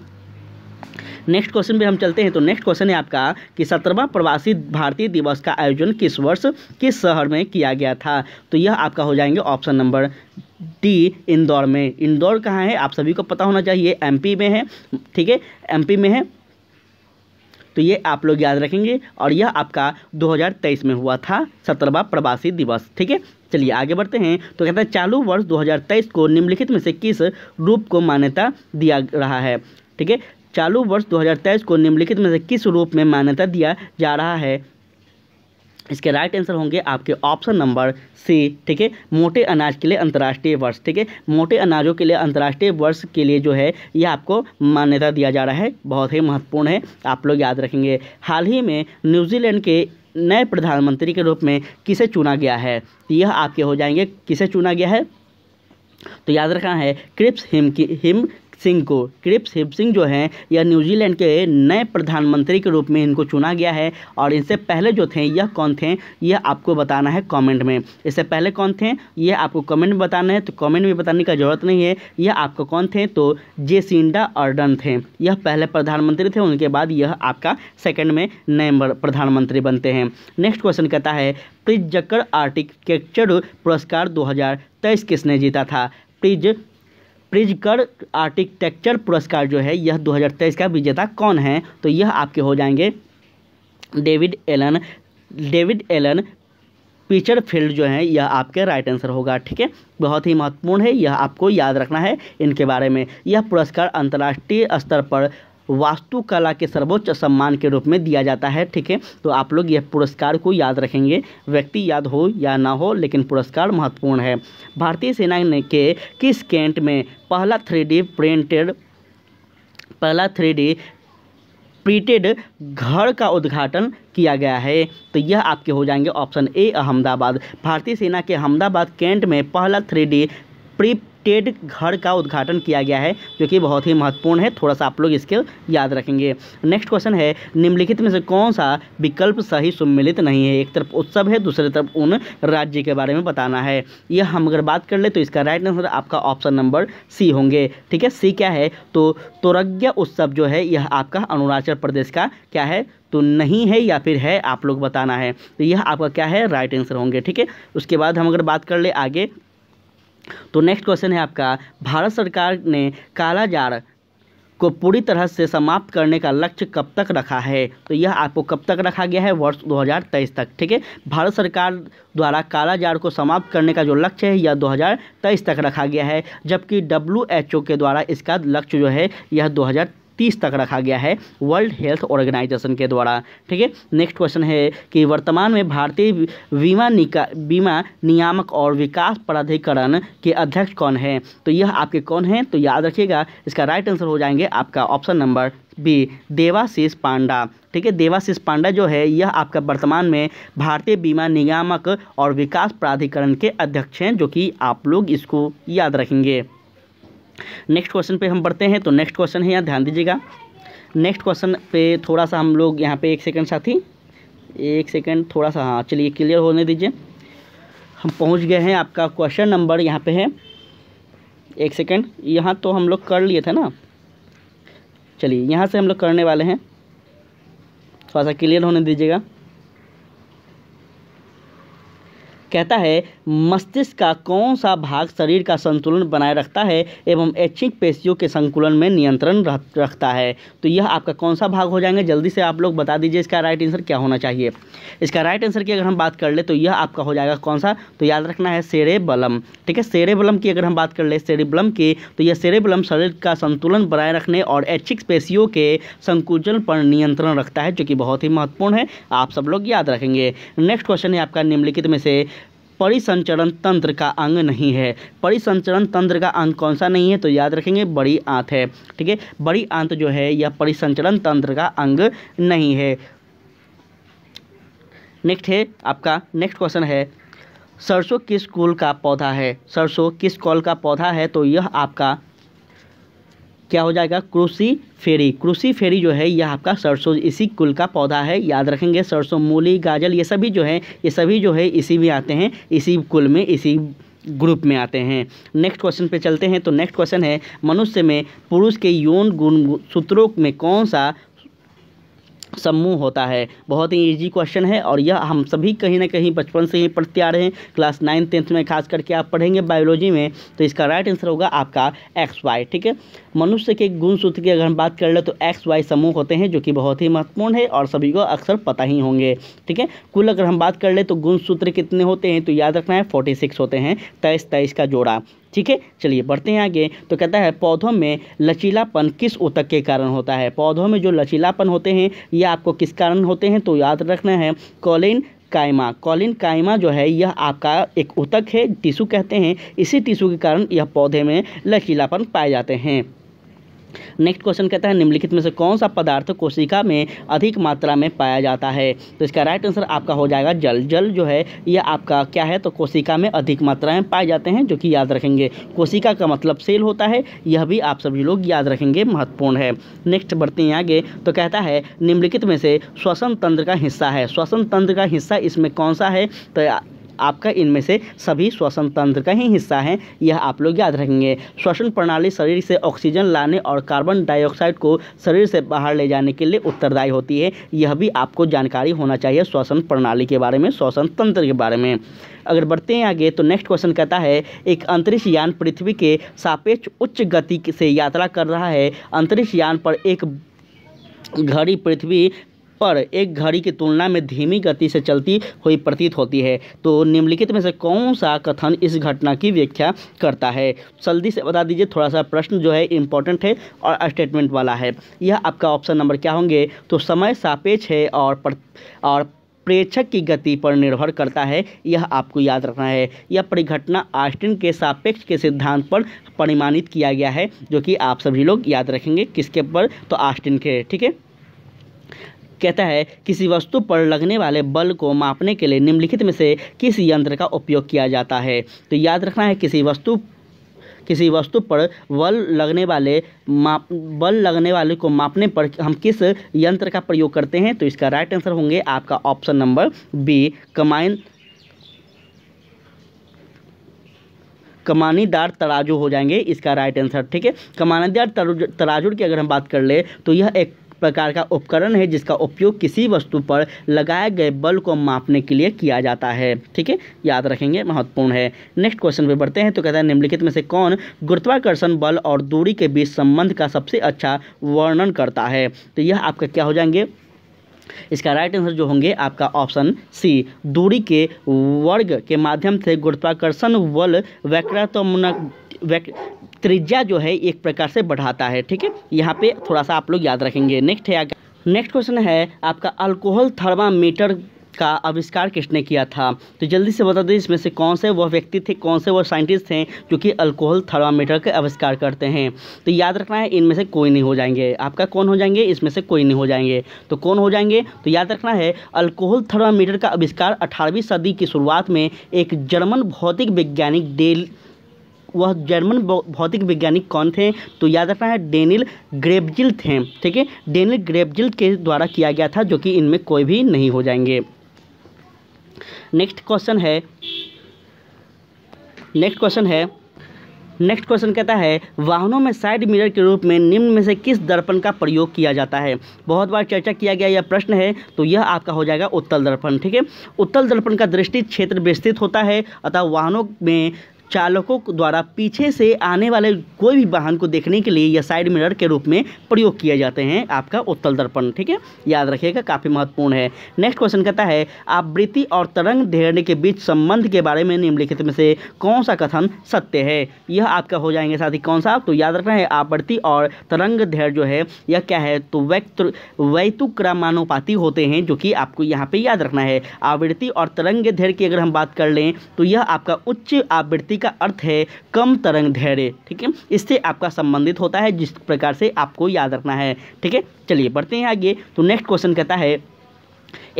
नेक्स्ट क्वेश्चन भी हम चलते हैं तो नेक्स्ट क्वेश्चन है आपका कि सत्रहवा प्रवासी भारतीय दिवस का आयोजन किस वर्ष किस शहर में किया गया था तो यह आपका हो जाएंगे ऑप्शन नंबर डी इंदौर में इंदौर कहाँ है आप सभी को पता होना चाहिए एमपी में है ठीक है एमपी में है तो ये आप लोग याद रखेंगे और यह आपका 2023 में हुआ था सत्रहवा प्रवासी दिवस ठीक है चलिए आगे बढ़ते हैं तो कहते हैं चालू वर्ष 2023 को निम्नलिखित में से किस रूप को मान्यता दिया रहा है ठीक है चालू वर्ष 2023 को निम्नलिखित में से किस रूप में मान्यता दिया जा रहा है इसके राइट आंसर होंगे आपके ऑप्शन नंबर सी ठीक है मोटे अनाज के लिए अंतर्राष्ट्रीय वर्ष ठीक है मोटे अनाजों के लिए अंतर्राष्ट्रीय वर्ष के लिए जो है ये आपको मान्यता दिया जा रहा है बहुत ही महत्वपूर्ण है आप लोग याद रखेंगे हाल ही में न्यूजीलैंड के नए प्रधानमंत्री के रूप में किसे चुना गया है यह आपके हो जाएंगे किसे चुना गया है तो याद रखना है क्रिप्स हिम की हिम सिंह को क्रिप हिप सिंह जो हैं यह न्यूजीलैंड के नए प्रधानमंत्री के रूप में इनको चुना गया है और इनसे पहले जो थे यह कौन थे यह आपको बताना है कमेंट में इससे पहले कौन थे यह आपको कमेंट में बताना है तो कमेंट में बताने का जरूरत नहीं है यह आपको कौन थे तो जेसिंडा अर्डन थे यह पहले प्रधानमंत्री थे उनके बाद यह आपका सेकेंड में नए प्रधानमंत्री बनते हैं नेक्स्ट क्वेश्चन कहता है प्रिज आर्टिकेक्चर आर्किटेक्चर पुरस्कार 2023 किसने जीता था प्रिज प्रिजकर आर्किटेक्चर पुरस्कार जो है यह 2023 का विजेता कौन है तो यह आपके हो जाएंगे डेविड एलन डेविड एलन पीचर फील्ड जो है यह आपके राइट आंसर होगा ठीक है बहुत ही महत्वपूर्ण है यह आपको याद रखना है इनके बारे में यह पुरस्कार अंतर्राष्ट्रीय स्तर पर वास्तुकला के सर्वोच्च सम्मान के रूप में दिया जाता है ठीक है तो आप लोग यह पुरस्कार को याद रखेंगे व्यक्ति याद हो या ना हो लेकिन पुरस्कार महत्वपूर्ण है भारतीय सेना ने के किस कैंट में पहला थ्री प्रिंटेड पहला थ्री प्रिंटेड घर का उद्घाटन किया गया है तो यह आपके हो जाएंगे ऑप्शन ए अहमदाबाद भारतीय सेना के अहमदाबाद कैंट में पहला थ्री डी प्री टेड घर का उद्घाटन किया गया है जो कि बहुत ही महत्वपूर्ण है थोड़ा सा आप लोग इसके याद रखेंगे नेक्स्ट क्वेश्चन है निम्नलिखित में से कौन सा विकल्प सही सम्मिलित नहीं है एक तरफ उत्सव है दूसरी तरफ उन राज्य के बारे में बताना है यह हम अगर बात कर ले तो इसका राइट आंसर आपका ऑप्शन नंबर सी होंगे ठीक है सी क्या है तो तोरज्ञ उत्सव जो है यह आपका अरुणाचल प्रदेश का क्या है तो नहीं है या फिर है आप लोग बताना है तो यह आपका क्या है राइट आंसर होंगे ठीक है उसके बाद हम अगर बात कर ले आगे तो नेक्स्ट क्वेश्चन है आपका भारत सरकार ने कालाजार को पूरी तरह से समाप्त करने का लक्ष्य कब तक रखा है तो यह आपको कब तक रखा गया है वर्ष 2023 तक ठीक है भारत सरकार द्वारा कालाजार को समाप्त करने का जो लक्ष्य है यह 2023 तक रखा गया है जबकि डब्ल्यू के द्वारा इसका लक्ष्य जो है यह 2023 तीस तक रखा गया है वर्ल्ड हेल्थ ऑर्गेनाइजेशन के द्वारा ठीक है नेक्स्ट क्वेश्चन है कि वर्तमान में भारतीय बीमा निका बीमा नियामक और विकास प्राधिकरण के अध्यक्ष कौन है तो यह आपके कौन हैं तो याद रखिएगा इसका राइट आंसर हो जाएंगे आपका option number B Debashish Panda ठीक है देवाशीष पांडा जो है यह आपका वर्तमान में भारतीय बीमा नियामक और विकास प्राधिकरण के अध्यक्ष हैं जो कि आप लोग इसको याद रखेंगे नेक्स्ट क्वेश्चन पे हम बढ़ते हैं तो नेक्स्ट क्वेश्चन है यहाँ ध्यान दीजिएगा नेक्स्ट क्वेश्चन पे थोड़ा सा हम लोग यहाँ पे एक सेकंड साथी एक सेकंड थोड़ा सा हाँ चलिए क्लियर होने दीजिए हम पहुँच गए हैं आपका क्वेश्चन नंबर यहाँ पे है एक सेकंड यहाँ तो हम लोग कर लिए थे ना चलिए यहाँ से हम लोग करने वाले हैं थोड़ा सा क्लियर होने दीजिएगा कहता है मस्तिष्क का कौन सा भाग शरीर का संतुलन बनाए रखता है एवं ऐच्छिक पेशियों के संकुलन में नियंत्रण रखता है तो यह आपका कौन सा भाग हो जाएंगे जल्दी से आप लोग बता दीजिए इसका राइट आंसर क्या होना चाहिए इसका राइट आंसर की अगर हम बात कर ले तो यह आपका हो जाएगा कौन सा तो याद रखना है सेरेबलम ठीक है सेरेबलम की अगर हम बात कर ले सेरेबलम की तो यह सेरेबलम शरीर का संतुलन बनाए रखने और ऐच्छिक पेशियों के संकुचन पर नियंत्रण रखता है जो कि बहुत ही महत्वपूर्ण है आप सब लोग याद रखेंगे नेक्स्ट क्वेश्चन है आपका निम्नलिखित में से परिसंचरण तंत्र का अंग नहीं है परिसंचरण तंत्र का अंग कौन सा नहीं है तो याद रखेंगे बड़ी आंत है ठीक है बड़ी आंत जो है यह परिसंचरण तंत्र का अंग नहीं है नेक्स्ट है आपका नेक्स्ट क्वेश्चन है सरसों किस कुल का पौधा है सरसों किस कॉल का पौधा है तो यह आपका क्या हो जाएगा क्रूसी फेरी क्रूसी फेरी जो है यह आपका सरसों इसी कुल का पौधा है याद रखेंगे सरसों मूली गाजर ये सभी जो है ये सभी जो है इसी में आते हैं इसी कुल में इसी ग्रुप में आते हैं नेक्स्ट क्वेश्चन पे चलते हैं तो नेक्स्ट क्वेश्चन है मनुष्य में पुरुष के यौन गुण सूत्रों में कौन सा समूह होता है बहुत ही इजी क्वेश्चन है और यह हम सभी कहीं ना कहीं बचपन से ही पढ़ते आ रहे हैं क्लास नाइन टेंथ में खास करके आप पढ़ेंगे बायोलॉजी में तो इसका राइट आंसर होगा आपका एक्स वाई ठीक है मनुष्य के गुण सूत्र की अगर हम बात कर ले तो एक्स वाई समूह होते हैं जो कि बहुत ही महत्वपूर्ण है और सभी को अक्सर पता ही होंगे ठीक है कुल अगर हम बात कर ले तो गुण सूत्र कितने होते हैं तो याद रखना है फोर्टी होते हैं तेईस तेईस का जोड़ा ठीक है चलिए बढ़ते हैं आगे तो कहता है पौधों में लचीलापन किस ऊतक के कारण होता है पौधों में जो लचीलापन होते हैं ये आपको किस कारण होते हैं तो याद रखना है कॉलिन कायमा कॉलिन कायमा जो है यह आपका एक ऊतक है टिशू कहते हैं इसी टिशू के कारण यह पौधे में लचीलापन पाए जाते हैं नेक्स्ट क्वेश्चन कहता है निम्नलिखित में से कौन सा पदार्थ कोशिका में अधिक मात्रा में पाया जाता है तो इसका राइट आंसर आपका हो जाएगा जल जल जो है यह आपका क्या है तो कोशिका में अधिक मात्रा में पाए जाते हैं जो कि याद रखेंगे कोशिका का मतलब सेल होता है यह भी आप सभी लोग याद रखेंगे महत्वपूर्ण है नेक्स्ट बढ़ते हैं आगे तो कहता है निम्नलिखित में से श्वसन तंत्र का हिस्सा है श्वसन तंत्र का हिस्सा इसमें कौन सा है तो आपका इनमें से सभी श्वसन तंत्र का ही हिस्सा है यह आप लोग याद रखेंगे श्वसन प्रणाली शरीर से ऑक्सीजन लाने और कार्बन डाइऑक्साइड को शरीर से बाहर ले जाने के लिए उत्तरदायी होती है यह भी आपको जानकारी होना चाहिए श्वसन प्रणाली के बारे में श्वसन तंत्र के बारे में अगर बढ़ते हैं आगे तो नेक्स्ट क्वेश्चन कहता है एक अंतरिक्ष यान पृथ्वी के सापेक्ष उच्च गति से यात्रा कर रहा है अंतरिक्ष यान पर एक घड़ी पृथ्वी पर एक घड़ी की तुलना में धीमी गति से चलती हुई प्रतीत होती है तो निम्नलिखित में से कौन सा कथन इस घटना की व्याख्या करता है जल्दी से बता दीजिए थोड़ा सा प्रश्न जो है इंपॉर्टेंट है और स्टेटमेंट वाला है यह आपका ऑप्शन नंबर क्या होंगे तो समय सापेक्ष है और पर, और प्रेक्षक की गति पर निर्भर करता है यह आपको याद रखना है यह परिघटना आस्टिन के सापेक्ष के सिद्धांत पर परिमाणित किया गया है जो कि आप सभी लोग याद रखेंगे किसके पर तो आस्टिन के ठीक है कहता है किसी वस्तु पर लगने वाले बल को मापने के लिए निम्नलिखित में से किस यंत्र का उपयोग किया जाता है तो याद रखना है किसी वस्तु किसी वस्तु पर बल लगने वाले माप बल लगने वाले को मापने पर हम किस यंत्र का प्रयोग करते हैं तो इसका राइट आंसर होंगे आपका ऑप्शन नंबर बी कमाइन कमानीदार तराजू हो जाएंगे इसका राइट आंसर ठीक है कमानीदार तराजू की अगर हम बात कर ले तो यह एक प्रकार का उपकरण है जिसका उपयोग किसी वस्तु पर लगाए गए बल को मापने के लिए किया जाता है ठीक है याद रखेंगे महत्वपूर्ण है नेक्स्ट क्वेश्चन पर बढ़ते हैं तो कहते हैं निम्नलिखित में से कौन गुरुत्वाकर्षण बल और दूरी के बीच संबंध का सबसे अच्छा वर्णन करता है तो यह आपका क्या हो जाएंगे इसका राइट आंसर जो होंगे आपका ऑप्शन सी दूरी के वर्ग के माध्यम से गुरुत्वाकर्षण बल वक्रतमुनक त्रिज्या जो है एक प्रकार से बढ़ाता है ठीक है यहाँ पे थोड़ा सा आप लोग याद रखेंगे नेक्स्ट है नेक्स्ट क्वेश्चन है आपका अल्कोहल थर्मामीटर का आविष्कार किसने किया था तो जल्दी से बता दें इसमें से कौन से वह व्यक्ति थे कौन से वह साइंटिस्ट थे जो कि अल्कोहल थर्मामीटर का आविष्कार करते हैं तो याद रखना है इनमें से कोई नहीं हो जाएंगे आपका कौन हो जाएंगे इसमें से कोई नहीं हो जाएंगे तो कौन हो जाएंगे तो याद रखना है अल्कोहल थर्मामीटर का आविष्कार अठारहवीं सदी की शुरुआत में एक जर्मन भौतिक वैज्ञानिक डेल वह जर्मन भौतिक वैज्ञानिक कौन थे तो याद रखना है डेनिल ग्रेबजिल थे ठीक है डेनिल ग्रेबजिल के द्वारा किया गया था जो कि इनमें कोई भी नहीं हो जाएंगे नेक्स्ट क्वेश्चन है नेक्स्ट क्वेश्चन है नेक्स्ट क्वेश्चन कहता है वाहनों में साइड मिरर के रूप में निम्न में से किस दर्पण का प्रयोग किया जाता है बहुत बार चर्चा किया गया यह प्रश्न है तो यह आपका हो जाएगा उत्तल दर्पण ठीक है उत्तल दर्पण का दृष्टि क्षेत्र विस्तृत होता है अतः वाहनों में चालकों द्वारा पीछे से आने वाले कोई भी वाहन को देखने के लिए या साइड मिरर के रूप में प्रयोग किए जाते हैं आपका उत्तल दर्पण ठीक है याद रखिएगा काफ़ी महत्वपूर्ण है नेक्स्ट क्वेश्चन कहता है आवृत्ति और तरंग धैर्य के बीच संबंध के बारे में निम्नलिखित में से कौन सा कथन सत्य है यह आपका हो जाएंगे साथ ही कौन सा तो याद रखना है आवृत्ति और तरंग धैर्य जो है यह क्या है तो व्यक्त वैतुक्रमानुपाति होते हैं जो कि आपको यहाँ पे याद रखना है आवृत्ति और तरंग धैर्य की अगर हम बात कर लें तो यह आपका उच्च आवृत्ति का अर्थ है कम तरंग धैर्य ठीक है इससे आपका संबंधित होता है जिस प्रकार से आपको याद रखना है ठीक है चलिए बढ़ते हैं आगे तो नेक्स्ट क्वेश्चन कहता है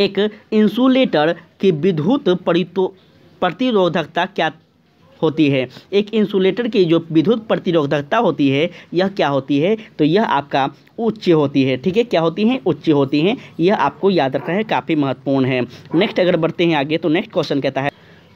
एक इंसुलेटर की विद्युत परितो प्रतिरोधकता क्या होती है एक इंसुलेटर की जो विद्युत प्रतिरोधकता होती है यह क्या होती है तो यह आपका उच्च होती है ठीक है क्या होती हैं उच्च होती हैं यह आपको याद रखना है काफ़ी महत्वपूर्ण है नेक्स्ट अगर बढ़ते हैं आगे तो नेक्स्ट क्वेश्चन कहता है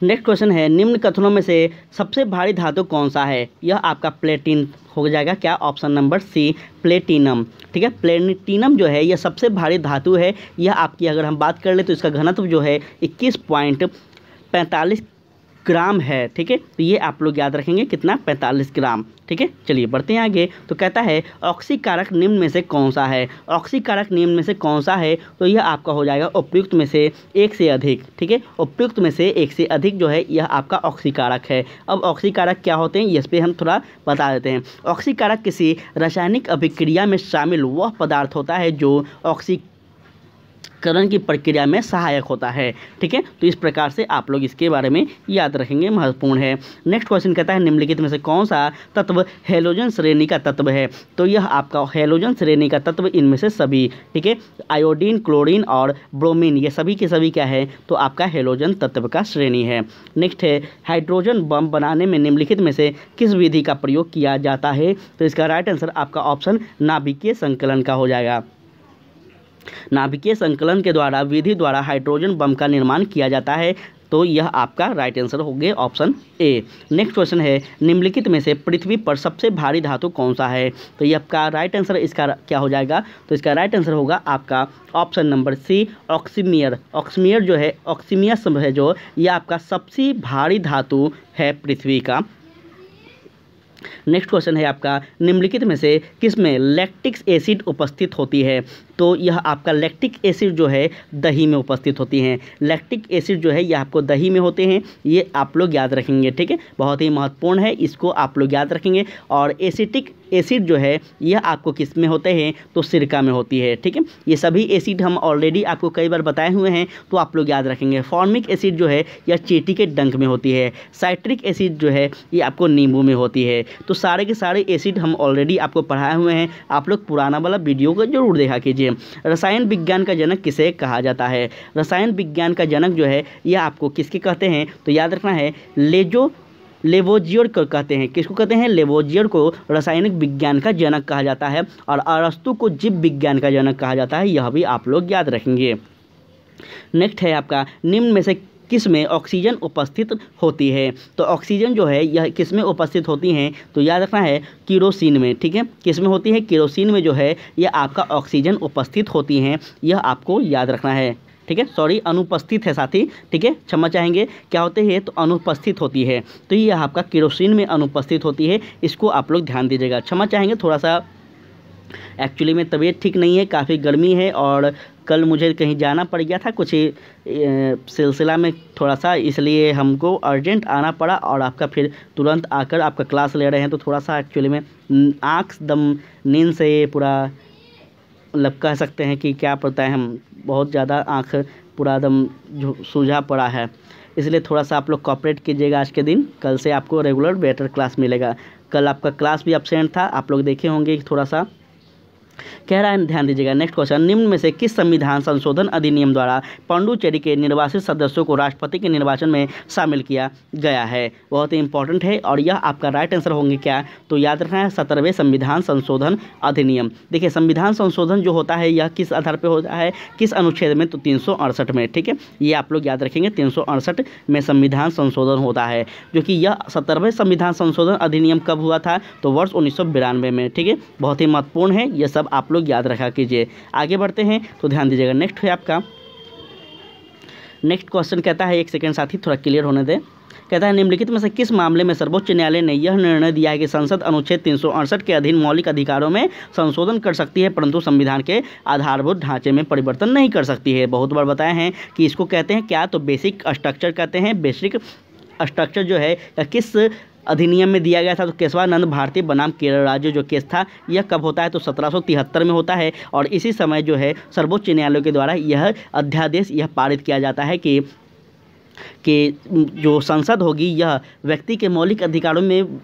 नेक्स्ट क्वेश्चन है निम्न कथनों में से सबसे भारी धातु कौन सा है यह आपका प्लेटिन हो जाएगा क्या ऑप्शन नंबर सी प्लेटिनम ठीक है प्लेटिनम जो है यह सबसे भारी धातु है यह आपकी अगर हम बात कर ले तो इसका घनत्व जो है इक्कीस पॉइंट पैंतालीस ग्राम है ठीक है तो ये आप लोग याद रखेंगे कितना पैंतालीस ग्राम ठीक है चलिए बढ़ते हैं आगे तो कहता है ऑक्सीकारक निम्न में से कौन सा है ऑक्सीकारक निम्न में से कौन सा है तो यह आपका हो जाएगा उपयुक्त में से एक से अधिक ठीक है उपयुक्त में से एक से अधिक जो है यह आपका ऑक्सीकारक है अब ऑक्सीकारक क्या होते हैं इस पर हम थोड़ा बता देते हैं ऑक्सीकारक किसी रासायनिक अभिक्रिया में शामिल वह पदार्थ होता है जो ऑक्सी करण की प्रक्रिया में सहायक होता है ठीक है तो इस प्रकार से आप लोग इसके बारे में याद रखेंगे महत्वपूर्ण है नेक्स्ट क्वेश्चन कहता है निम्नलिखित में से कौन सा तत्व हेलोजन श्रेणी का तत्व है तो यह आपका हेलोजन श्रेणी का तत्व इनमें से सभी ठीक है आयोडीन क्लोरीन और ब्रोमीन ये सभी के सभी क्या है तो आपका हेलोजन तत्व का श्रेणी है नेक्स्ट है हाइड्रोजन बम बनाने में निम्नलिखित में से किस विधि का प्रयोग किया जाता है तो इसका राइट आंसर आपका ऑप्शन नाभिकीय संकलन का हो जाएगा नाभिकीय संकलन के द्वारा विधि द्वारा हाइड्रोजन बम का निर्माण किया जाता है तो यह आपका राइट आंसर हो गया ऑप्शन ए नेक्स्ट क्वेश्चन है निम्नलिखित में से पृथ्वी पर सबसे भारी धातु कौन सा है तो यह आपका राइट आंसर इसका क्या हो जाएगा तो इसका राइट आंसर होगा आपका ऑप्शन नंबर सी ऑक्सीमियर ऑक्सीमियर जो है ऑक्सीमियस है जो यह आपका सबसे भारी धातु है पृथ्वी का नेक्स्ट क्वेश्चन है आपका निम्नलिखित में से किसमें लैक्टिक्स एसिड उपस्थित होती है तो यह आपका लैक्टिक एसिड जो है दही में उपस्थित होती हैं लैक्टिक एसिड जो है यह आपको दही में होते हैं ये आप लोग याद रखेंगे ठीक है बहुत ही महत्वपूर्ण है इसको आप लोग याद रखेंगे और एसिटिक एसिड जो है यह आपको किस में होते हैं तो सिरका में होती है ठीक है ये सभी एसिड हम ऑलरेडी आपको कई बार बताए हुए हैं तो आप लोग याद रखेंगे फॉर्मिक एसिड जो है यह चीटी के डंक में होती है साइट्रिक एसिड जो है ये आपको नींबू में होती है तो सारे के सारे एसिड हम ऑलरेडी आपको पढ़ाए हुए हैं आप लोग पुराना वाला वीडियो को जरूर देखा कीजिए लीजिए रसायन विज्ञान का जनक किसे कहा जाता है रसायन विज्ञान का जनक जो है यह आपको किसके कहते हैं तो याद रखना है लेजो लेवोजियर को कहते हैं किसको कहते हैं लेवोजियर को रासायनिक विज्ञान का जनक कहा जाता है और अरस्तु को जीव विज्ञान का जनक कहा जाता है यह भी आप लोग याद रखेंगे नेक्स्ट है आपका निम्न में से किस में ऑक्सीजन उपस्थित होती है तो ऑक्सीजन जो है यह किस में उपस्थित होती हैं तो याद रखना है किरोसिन में ठीक है किस में होती है किरोसिन में जो है यह आपका ऑक्सीजन उपस्थित होती हैं यह आपको याद रखना है ठीक है सॉरी अनुपस्थित है साथी ठीक है क्षमा चाहेंगे क्या होते हैं तो अनुपस्थित होती है तो यह आपका किरोसिन में अनुपस्थित होती है इसको आप लोग ध्यान दीजिएगा क्षमा चाहेंगे थोड़ा सा एक्चुअली में तबीयत ठीक नहीं है काफ़ी गर्मी है और कल मुझे कहीं जाना पड़ गया था कुछ सिलसिला में थोड़ा सा इसलिए हमको अर्जेंट आना पड़ा और आपका फिर तुरंत आकर आपका क्लास ले रहे हैं तो थोड़ा सा एक्चुअली में आँख दम नींद से पूरा लग मतलब कह सकते हैं कि क्या पड़ता है हम बहुत ज़्यादा आँख पूरा दम सूझा पड़ा है इसलिए थोड़ा सा आप लोग कॉपरेट कीजिएगा आज के दिन कल से आपको रेगुलर बेटर क्लास मिलेगा कल आपका क्लास भी अपसेंट था आप लोग देखे होंगे थोड़ा सा कह रहा है ध्यान दीजिएगा नेक्स्ट क्वेश्चन निम्न में से किस संविधान संशोधन अधिनियम द्वारा पांडुचेरी के निर्वाचित सदस्यों को राष्ट्रपति के निर्वाचन में शामिल किया गया है बहुत ही इंपॉर्टेंट है और यह आपका राइट आंसर होंगे क्या तो याद रखना है सत्रहवें संविधान संशोधन अधिनियम देखिए संविधान संशोधन जो होता है यह किस आधार पर होता है किस अनुच्छेद में तो तीन में ठीक है ये आप लोग याद रखेंगे तीन में संविधान संशोधन होता है जो कि यह सत्रहवें संविधान संशोधन अधिनियम कब हुआ था तो वर्ष उन्नीस में ठीक है बहुत ही महत्वपूर्ण है यह सब आप लोग याद रखा कीजिए आगे बढ़ते हैं तो ध्यान दीजिएगा नेक्स्ट है आपका नेक्स्ट क्वेश्चन कहता है एक सेकेंड ही थोड़ा क्लियर होने दें कहता है निम्नलिखित में से किस मामले में सर्वोच्च न्यायालय ने यह निर्णय दिया है कि संसद अनुच्छेद तीन के अधीन मौलिक अधिकारों में संशोधन कर सकती है परंतु संविधान के आधारभूत ढांचे में परिवर्तन नहीं कर सकती है बहुत बार बताए हैं कि इसको कहते हैं क्या तो बेसिक स्ट्रक्चर कहते हैं बेसिक स्ट्रक्चर जो है किस अधिनियम में दिया गया था तो केशवानंद भारतीय बनाम केरल राज्य जो केस था यह कब होता है तो सत्रह में होता है और इसी समय जो है सर्वोच्च न्यायालय के द्वारा यह अध्यादेश यह पारित किया जाता है कि कि जो संसद होगी यह व्यक्ति के मौलिक अधिकारों में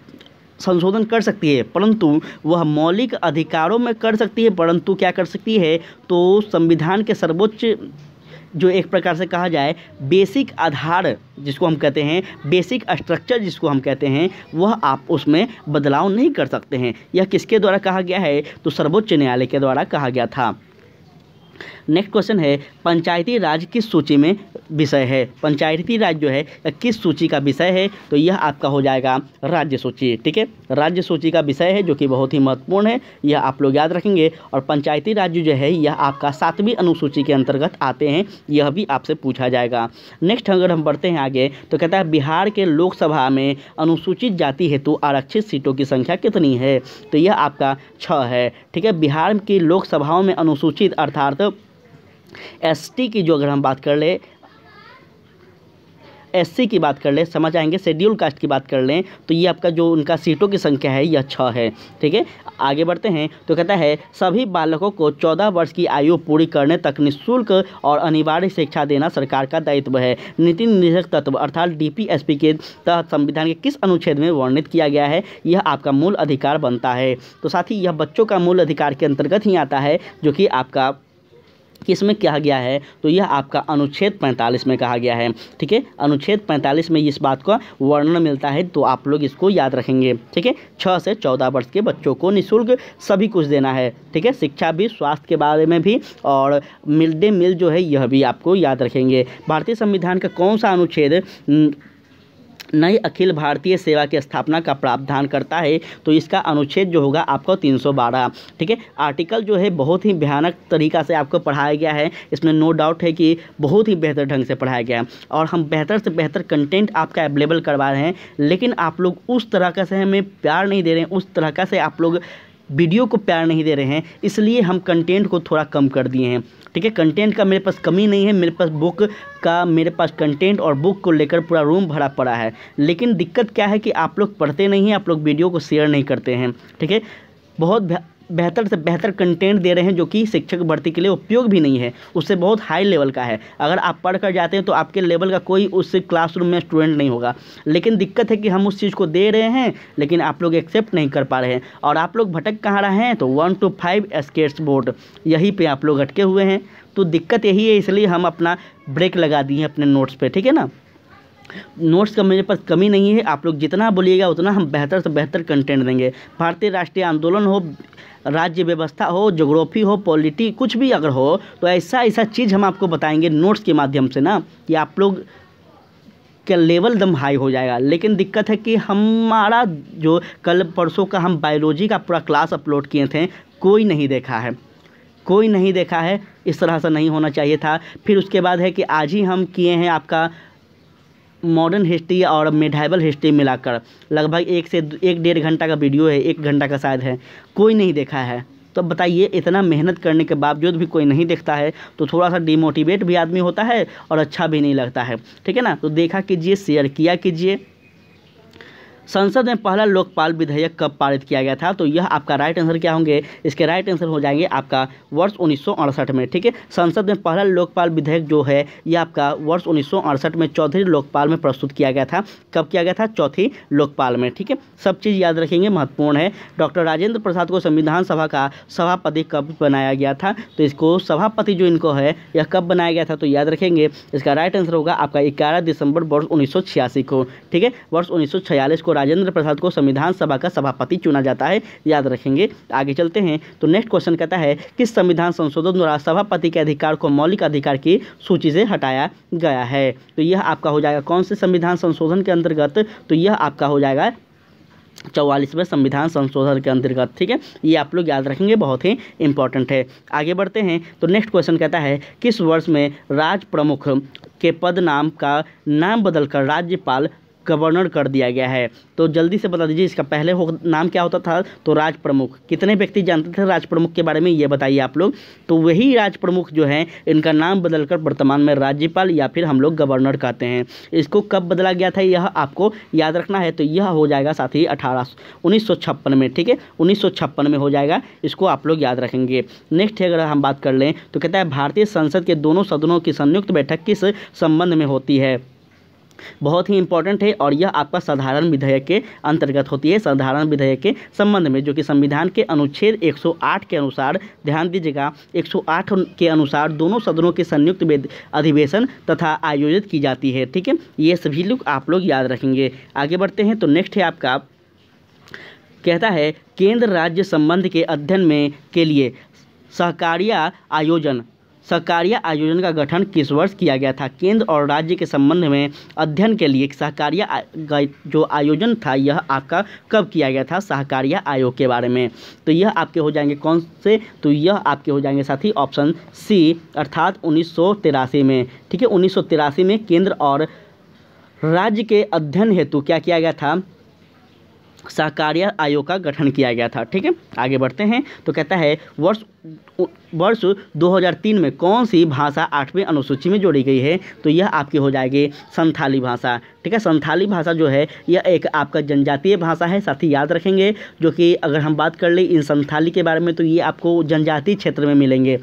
संशोधन कर सकती है परंतु वह मौलिक अधिकारों में कर सकती है परंतु क्या कर सकती है तो संविधान के सर्वोच्च जो एक प्रकार से कहा जाए बेसिक आधार जिसको हम कहते हैं बेसिक स्ट्रक्चर जिसको हम कहते हैं वह आप उसमें बदलाव नहीं कर सकते हैं यह किसके द्वारा कहा गया है तो सर्वोच्च न्यायालय के द्वारा कहा गया था नेक्स्ट क्वेश्चन है पंचायती राज किस सूची में विषय है पंचायती राज जो है किस सूची का विषय है तो यह आपका हो जाएगा राज्य सूची ठीक है राज्य सूची का विषय है जो कि बहुत ही महत्वपूर्ण है यह आप लोग याद रखेंगे और पंचायती राज जो है यह आपका सातवीं अनुसूची के अंतर्गत आते हैं यह भी आपसे पूछा जाएगा नेक्स्ट अगर हम बढ़ते हैं आगे तो कहता है बिहार के लोकसभा में अनुसूचित जाति हेतु आरक्षित सीटों की संख्या कितनी है तो यह आपका छः है ठीक है बिहार की लोकसभाओं में अनुसूचित अर्थात एसटी की जो अगर हम बात कर ले एससी की बात कर ले समझ आएंगे शेड्यूल कास्ट की बात कर लें तो ये आपका जो उनका सीटों की संख्या है यह छः है ठीक है आगे बढ़ते हैं तो कहता है सभी बालकों को चौदह वर्ष की आयु पूरी करने तक निःशुल्क और अनिवार्य शिक्षा देना सरकार का दायित्व है नीति निर्देशक तत्व अर्थात डीपीएसपी के तहत संविधान के किस अनुच्छेद में वर्णित किया गया है यह आपका मूल अधिकार बनता है तो साथ ही यह बच्चों का मूल अधिकार के अंतर्गत ही आता है जो कि आपका किस में कहा गया है तो यह आपका अनुच्छेद 45 में कहा गया है ठीक है अनुच्छेद 45 में इस बात का वर्णन मिलता है तो आप लोग इसको याद रखेंगे ठीक है छः से चौदह वर्ष के बच्चों को निःशुल्क सभी कुछ देना है ठीक है शिक्षा भी स्वास्थ्य के बारे में भी और मिड डे मील जो है यह भी आपको याद रखेंगे भारतीय संविधान का कौन सा अनुच्छेद नई अखिल भारतीय सेवा की स्थापना का प्रावधान करता है तो इसका अनुच्छेद जो होगा आपको तीन ठीक है आर्टिकल जो है बहुत ही भयानक तरीका से आपको पढ़ाया गया है इसमें नो डाउट है कि बहुत ही बेहतर ढंग से पढ़ाया गया है और हम बेहतर से बेहतर कंटेंट आपका अवेलेबल करवा रहे हैं लेकिन आप लोग उस तरह का से हमें प्यार नहीं दे रहे हैं उस तरह का से आप लोग वीडियो को प्यार नहीं दे रहे हैं इसलिए हम कंटेंट को थोड़ा कम कर दिए हैं ठीक है कंटेंट का मेरे पास कमी नहीं है मेरे पास बुक का मेरे पास कंटेंट और बुक को लेकर पूरा रूम भरा पड़ा है लेकिन दिक्कत क्या है कि आप लोग पढ़ते नहीं हैं आप लोग वीडियो को शेयर नहीं करते हैं ठीक है बहुत बेहतर से बेहतर कंटेंट दे रहे हैं जो कि शिक्षक भर्ती के लिए उपयोग भी नहीं है उससे बहुत हाई लेवल का है अगर आप पढ़ कर जाते हैं तो आपके लेवल का कोई उस क्लासरूम में स्टूडेंट नहीं होगा लेकिन दिक्कत है कि हम उस चीज़ को दे रहे हैं लेकिन आप लोग एक्सेप्ट नहीं कर पा रहे हैं और आप लोग भटक कहाँ रहे हैं तो one two five skates board यहीं पर आप लोग अटके हुए हैं तो दिक्कत यही है इसलिए हम अपना ब्रेक लगा दिए अपने नोट्स पर ठीक है ना नोट्स का मेरे पास कमी नहीं है आप लोग जितना बोलिएगा उतना हम बेहतर से बेहतर कंटेंट देंगे भारतीय राष्ट्रीय आंदोलन हो राज्य व्यवस्था हो जोग्राफी हो पॉलिटी कुछ भी अगर हो तो ऐसा ऐसा चीज़ हम आपको बताएंगे नोट्स के माध्यम से ना कि आप लोग का लेवल दम हाई हो जाएगा लेकिन दिक्कत है कि हमारा जो कल परसों का हम बायोलॉजी का पूरा क्लास अपलोड किए थे कोई नहीं देखा है कोई नहीं देखा है इस तरह से नहीं होना चाहिए था फिर उसके बाद है कि आज ही हम किए हैं आपका मॉडर्न हिस्ट्री और मेढाइबल हिस्ट्री मिलाकर लगभग एक से एक डेढ़ घंटा का वीडियो है एक घंटा का शायद है कोई नहीं देखा है तो बताइए इतना मेहनत करने के बावजूद भी कोई नहीं देखता है तो थोड़ा सा डिमोटिवेट भी आदमी होता है और अच्छा भी नहीं लगता है ठीक है ना तो देखा कीजिए शेयर किया कीजिए संसद में पहला लोकपाल विधेयक कब पारित किया गया था तो यह आपका राइट आंसर क्या होंगे इसके राइट आंसर हो जाएंगे आपका वर्ष उन्नीस में ठीक है संसद में पहला लोकपाल विधेयक जो है यह आपका वर्ष उन्नीस में चौथी लोकपाल में प्रस्तुत किया गया था कब किया गया था चौथी लोकपाल में ठीक है सब चीज़ याद रखेंगे महत्वपूर्ण है डॉक्टर राजेंद्र प्रसाद को संविधान सभा का सभापति कब बनाया गया था तो इसको सभापति जो इनको है यह कब बनाया गया था तो याद रखेंगे इसका राइट आंसर होगा आपका ग्यारह दिसंबर वर्ष उन्नीस को ठीक है वर्ष उन्नीस को राजेंद्र प्रसाद को संविधान सभा का सभापति चुना जाता है याद रखेंगे आगे चलते हैं तो नेक्स्ट क्वेश्चन कहता है कि संविधान संशोधन द्वारा सभापति के अधिकार को मौलिक अधिकार की सूची से हटाया गया है तो यह आपका हो जाएगा कौन से संविधान संशोधन के अंतर्गत तो यह आपका हो जाएगा चौवालीसवें संविधान संशोधन के अंतर्गत ठीक है ये आप लोग याद रखेंगे बहुत ही इंपॉर्टेंट है आगे बढ़ते हैं तो नेक्स्ट क्वेश्चन कहता है किस वर्ष में राज प्रमुख के पद नाम का नाम बदलकर राज्यपाल गवर्नर कर दिया गया है तो जल्दी से बता दीजिए इसका पहले हो नाम क्या होता था तो राज प्रमुख कितने व्यक्ति जानते थे राज प्रमुख के बारे में ये बताइए आप लोग तो वही राज प्रमुख जो है इनका नाम बदलकर वर्तमान में राज्यपाल या फिर हम लोग गवर्नर कहते हैं इसको कब बदला गया था यह आपको याद रखना है तो यह हो जाएगा साथ ही अठारह उन्नीस में ठीक है उन्नीस में हो जाएगा इसको आप लोग याद रखेंगे नेक्स्ट अगर हम बात कर लें तो कहता है भारतीय संसद के दोनों सदनों की संयुक्त बैठक किस संबंध में होती है बहुत ही इंपॉर्टेंट है और यह आपका साधारण विधेयक के अंतर्गत होती है साधारण विधेयक के संबंध में जो कि संविधान के अनुच्छेद 108 के अनुसार ध्यान दीजिएगा 108 के अनुसार दोनों सदनों के संयुक्त अधिवेशन तथा आयोजित की जाती है ठीक है ये सभी लोग आप लोग याद रखेंगे आगे बढ़ते हैं तो नेक्स्ट है आपका कहता है केंद्र राज्य संबंध के अध्ययन में के लिए सहकारिया आयोजन सहकारिया आयोजन का गठन किस वर्ष किया गया था केंद्र और राज्य के संबंध में अध्ययन के लिए सहकारिया जो आयोजन था यह आपका कब किया गया था सहकारिया आयोग के बारे में तो यह आपके हो जाएंगे कौन से तो यह आपके हो जाएंगे साथी ऑप्शन सी अर्थात उन्नीस में ठीक है उन्नीस में केंद्र और राज्य के अध्ययन हेतु क्या किया गया था सहकार्य आयोग का गठन किया गया था ठीक है आगे बढ़ते हैं तो कहता है वर्ष वर्ष 2003 में कौन सी भाषा आठवीं अनुसूची में जोड़ी गई है तो यह आपकी हो जाएगी संथाली भाषा ठीक है संथाली भाषा जो है यह एक आपका जनजातीय भाषा है साथ ही याद रखेंगे जो कि अगर हम बात कर लें इन संथाली के बारे में तो ये आपको जनजातीय क्षेत्र में मिलेंगे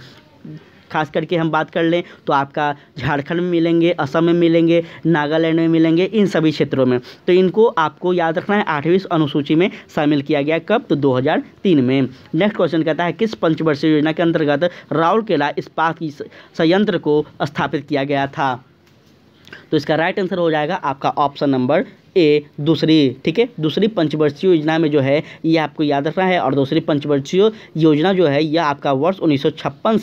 खास करके हम बात कर लें तो आपका झारखंड में मिलेंगे असम में मिलेंगे नागालैंड में मिलेंगे इन सभी क्षेत्रों में तो इनको आपको याद रखना है आठवीं अनुसूची में शामिल किया गया कब तो 2003 में नेक्स्ट क्वेश्चन कहता है किस पंचवर्षीय योजना के अंतर्गत राउरकेला इस्पात की संयंत्र को स्थापित किया गया था तो इसका राइट आंसर हो जाएगा आपका ऑप्शन नंबर ए दूसरी ठीक है दूसरी पंचवर्षीय योजना में जो है ये आपको याद रखना है और दूसरी पंचवर्षीय योजना जो है यह आपका वर्ष उन्नीस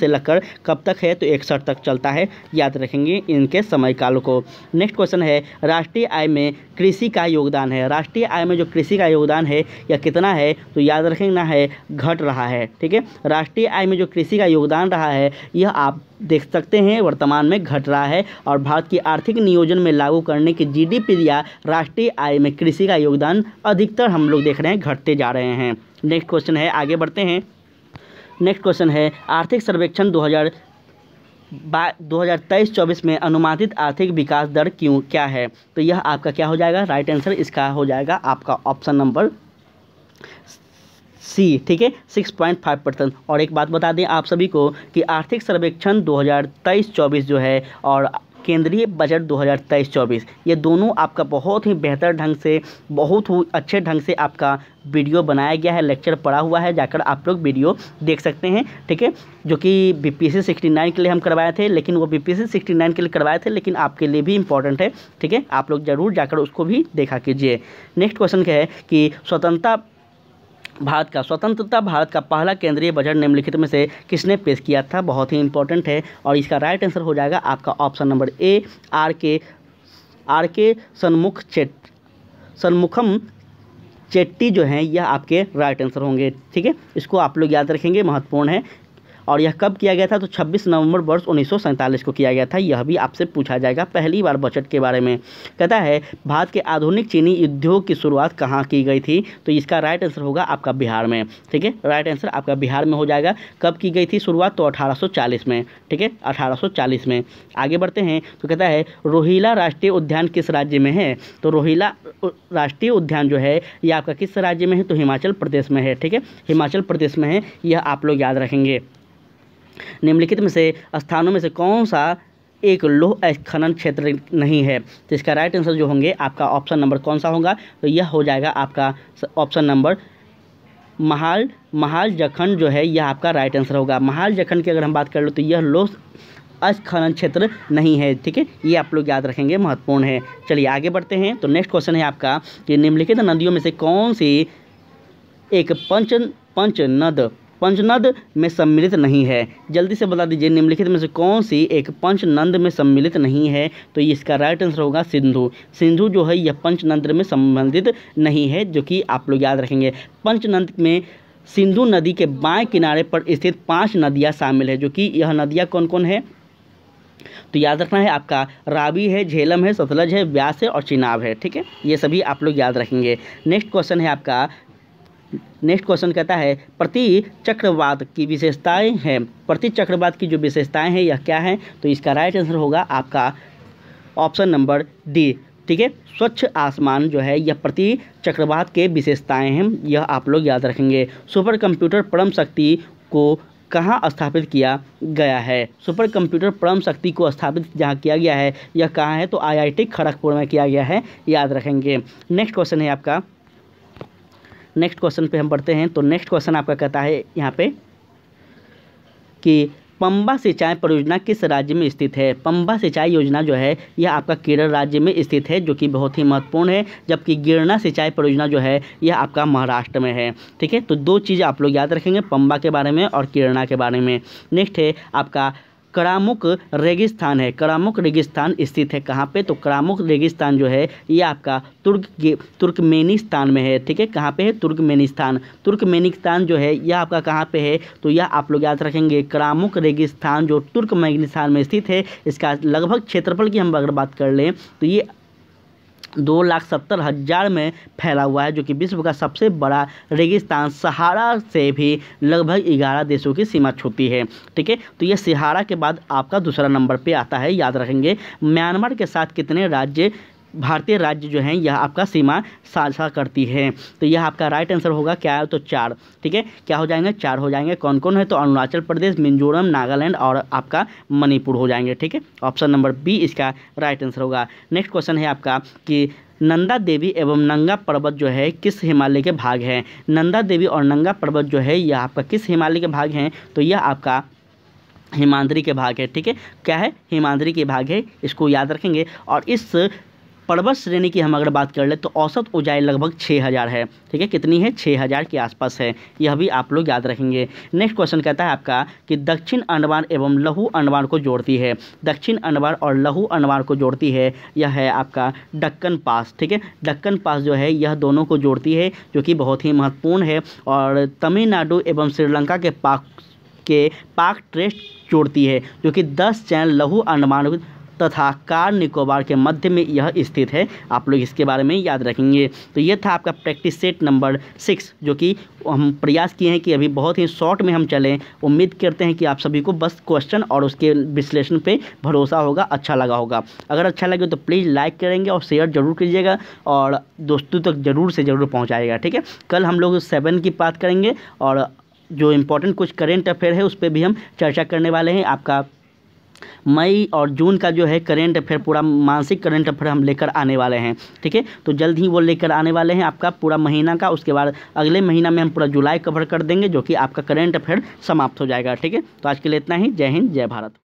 से लगकर कब तक है तो इकसठ तक चलता है याद रखेंगे इनके समय काल को नेक्स्ट क्वेश्चन है राष्ट्रीय आय में कृषि का योगदान है राष्ट्रीय आय में जो कृषि का योगदान है या कितना है तो याद रखेंगे ना है घट रहा है ठीक है राष्ट्रीय आय में जो कृषि का योगदान रहा है यह आप देख सकते हैं वर्तमान में घट रहा है और भारत की आर्थिक नियोजन में लागू करने की जीडीपी या राष्ट्रीय आय में कृषि का योगदान अधिकतर हम लोग देख रहे हैं घटते जा रहे हैं नेक्स्ट क्वेश्चन है आगे बढ़ते हैं नेक्स्ट क्वेश्चन है आर्थिक सर्वेक्षण दो बा दो हज़ार तेईस चौबीस में अनुमानित आर्थिक विकास दर क्यों क्या है तो यह आपका क्या हो जाएगा राइट आंसर इसका हो जाएगा आपका ऑप्शन नंबर सी ठीक है सिक्स पॉइंट फाइव परसेंट और एक बात बता दें आप सभी को कि आर्थिक सर्वेक्षण दो हज़ार तेईस चौबीस जो है और केंद्रीय बजट 2023-24 ये दोनों आपका बहुत ही बेहतर ढंग से बहुत ही अच्छे ढंग से आपका वीडियो बनाया गया है लेक्चर पड़ा हुआ है जाकर आप लोग वीडियो देख सकते हैं ठीक है जो कि बी पी के लिए हम करवाए थे लेकिन वो बी पी के लिए करवाए थे लेकिन आपके लिए भी इंपॉर्टेंट है ठीक है आप लोग ज़रूर जाकर उसको भी देखा कीजिए नेक्स्ट क्वेश्चन क्या है कि स्वतंत्रता भारत का स्वतंत्रता भारत का पहला केंद्रीय बजट निम्नलिखित में से किसने पेश किया था बहुत ही इंपॉर्टेंट है और इसका राइट आंसर हो जाएगा आपका option number A R K R K Shanmukham चेट सन्मुखम चेट्टी जो हैं यह आपके राइट आंसर होंगे ठीक है इसको आप लोग याद रखेंगे महत्वपूर्ण है और यह कब किया गया था तो 26 नवंबर वर्ष उन्नीस को किया गया था यह भी आपसे पूछा जाएगा पहली बार बजट के बारे में कहता है भारत के आधुनिक चीनी उद्योग की शुरुआत कहाँ की गई थी तो इसका राइट आंसर होगा आपका बिहार में ठीक है राइट आंसर आपका बिहार में हो जाएगा कब की गई थी शुरुआत तो अठारह में ठीक है अठारह में आगे बढ़ते हैं तो कहता है रोहिला राष्ट्रीय उद्यान किस राज्य में है तो रोहिला राष्ट्रीय उद्यान जो है यह आपका किस राज्य में है तो हिमाचल प्रदेश में है ठीक है हिमाचल प्रदेश में है यह आप लोग याद रखेंगे निम्नलिखित में से स्थानों में से कौन सा एक लोह खनन क्षेत्र नहीं है तो इसका राइट आंसर जो होंगे आपका ऑप्शन नंबर कौन सा होगा तो यह हो जाएगा आपका ऑप्शन नंबर महाल महाल जखन जो है यह आपका राइट आंसर होगा महाल जखन की अगर हम बात कर लो तो यह लोह खनन क्षेत्र नहीं है ठीक है ये आप लोग याद रखेंगे महत्वपूर्ण है चलिए आगे बढ़ते हैं तो नेक्स्ट क्वेश्चन है आपका कि निम्नलिखित नदियों में से कौन सी एक पंच पंच नद पंचनद में सम्मिलित नहीं है जल्दी से बता दीजिए निम्नलिखित में से कौन सी एक पंचनंद में सम्मिलित नहीं है तो ये इसका राइट आंसर होगा सिंधु सिंधु जो है यह पंचनंद में संबंधित नहीं है जो कि आप लोग याद रखेंगे पंचनंद में सिंधु नदी के बाएं किनारे पर स्थित पांच नदियां शामिल है जो कि यह नदियां कौन कौन है तो याद रखना है आपका रावी है झेलम है सतलज है व्यास है और चिनाब है ठीक है ये सभी आप लोग याद रखेंगे नेक्स्ट क्वेश्चन है आपका नेक्स्ट क्वेश्चन कहता है प्रति चक्रवात की विशेषताएं हैं प्रति चक्रवात की जो विशेषताएं हैं यह क्या है तो इसका राइट आंसर होगा आपका ऑप्शन नंबर डी ठीक है स्वच्छ आसमान जो है यह प्रति चक्रवात के विशेषताएं हैं यह आप लोग याद रखेंगे सुपर कंप्यूटर परम शक्ति को कहाँ स्थापित किया गया है सुपर कंप्यूटर परम शक्ति को स्थापित जहाँ किया गया है यह कहाँ है तो आईआईटी खड़गपुर में किया गया है याद रखेंगे नेक्स्ट क्वेश्चन है आपका नेक्स्ट क्वेश्चन पे हम पढ़ते हैं तो नेक्स्ट क्वेश्चन आपका कहता है यहाँ पे कि पंबा सिंचाई परियोजना किस राज्य में स्थित है पंबा सिंचाई योजना जो है यह आपका केरल राज्य में स्थित है जो कि बहुत ही महत्वपूर्ण है जबकि गिरना सिंचाई परियोजना जो है यह आपका महाराष्ट्र में है ठीक है तो दो चीज़ आप लोग याद रखेंगे पंबा के बारे में और किरणा के बारे में नेक्स्ट है आपका करामुक रेगिस्तान है करामुक रेगिस्तान स्थित है कहाँ पे तो करामुक रेगिस्तान जो है ये आपका तुर्क तुर्कमेनिस्तान में है ठीक है कहाँ पे है तुर्कमेनिस्तान तुर्कमेनिस्तान जो है यह आपका कहाँ पे है तो यह आप लोग याद रखेंगे करामुक रेगिस्तान जो तुर्कमेनिस्तान में स्थित है इसका लगभग क्षेत्रफल की हम अगर बात कर लें तो ये दो लाख सत्तर हज़ार में फैला हुआ है जो कि विश्व का सबसे बड़ा रेगिस्तान सहारा से भी लगभग ग्यारह देशों की सीमा छूती है ठीक है तो ये सहारा के बाद आपका दूसरा नंबर पे आता है याद रखेंगे म्यांमार के साथ कितने राज्य भारतीय राज्य जो है यह आपका सीमा साझा करती है तो यह आपका राइट आंसर होगा क्या है तो चार ठीक है क्या हो जाएंगे चार हो जाएंगे कौन कौन है तो अरुणाचल प्रदेश मिजोरम नागालैंड और आपका मणिपुर हो जाएंगे ठीक है ऑप्शन नंबर बी इसका राइट आंसर होगा नेक्स्ट क्वेश्चन है आपका कि नंदा देवी एवं नंगा पर्वत जो है किस हिमालय के भाग हैं नंदा देवी और नंगा पर्वत जो है यह आपका किस हिमालय के भाग हैं तो यह आपका हिमांद्री के भाग है ठीक है क्या है हिमांद्री के भाग है इसको याद रखेंगे और इस पर्वत श्रेणी की हम अगर बात कर ले तो औसत ऊंचाई लगभग 6000 है ठीक है कितनी है 6000 के आसपास है यह भी आप लोग याद रखेंगे नेक्स्ट क्वेश्चन कहता है आपका कि दक्षिण अंडमान एवं लहू अंडमान को जोड़ती है दक्षिण अंडमान और लहू अंडमान को जोड़ती है यह है आपका डक्कन पास ठीक है डक्कन पास जो है यह दोनों को जोड़ती है जो कि बहुत ही महत्वपूर्ण है और तमिलनाडु एवं श्रीलंका के पाक के पाक ट्रेस्ट जोड़ती है जो कि दस चैन लहू अंडमान तथा कार निकोबार के मध्य में यह स्थित है आप लोग इसके बारे में याद रखेंगे तो यह था आपका प्रैक्टिस सेट नंबर सिक्स जो कि हम प्रयास किए हैं कि अभी बहुत ही शॉर्ट में हम चलें उम्मीद करते हैं कि आप सभी को बस क्वेश्चन और उसके विश्लेषण पे भरोसा होगा अच्छा लगा होगा अगर अच्छा लगे तो प्लीज़ लाइक करेंगे और शेयर जरूर कीजिएगा और दोस्तों तक ज़रूर से ज़रूर पहुँचाएगा ठीक है कल हम लोग सेवन की बात करेंगे और जो इम्पोर्टेंट कुछ करेंट अफेयर है उस पर भी हम चर्चा करने वाले हैं आपका मई और जून का जो है करेंट अफेयर पूरा मासिक करेंट अफेयर हम लेकर आने वाले हैं ठीक है तो जल्द ही वो लेकर आने वाले हैं आपका पूरा महीना का उसके बाद अगले महीना में हम पूरा जुलाई कवर कर देंगे जो कि आपका करेंट अफेयर समाप्त हो जाएगा ठीक है तो आज के लिए इतना ही जय हिंद जय भारत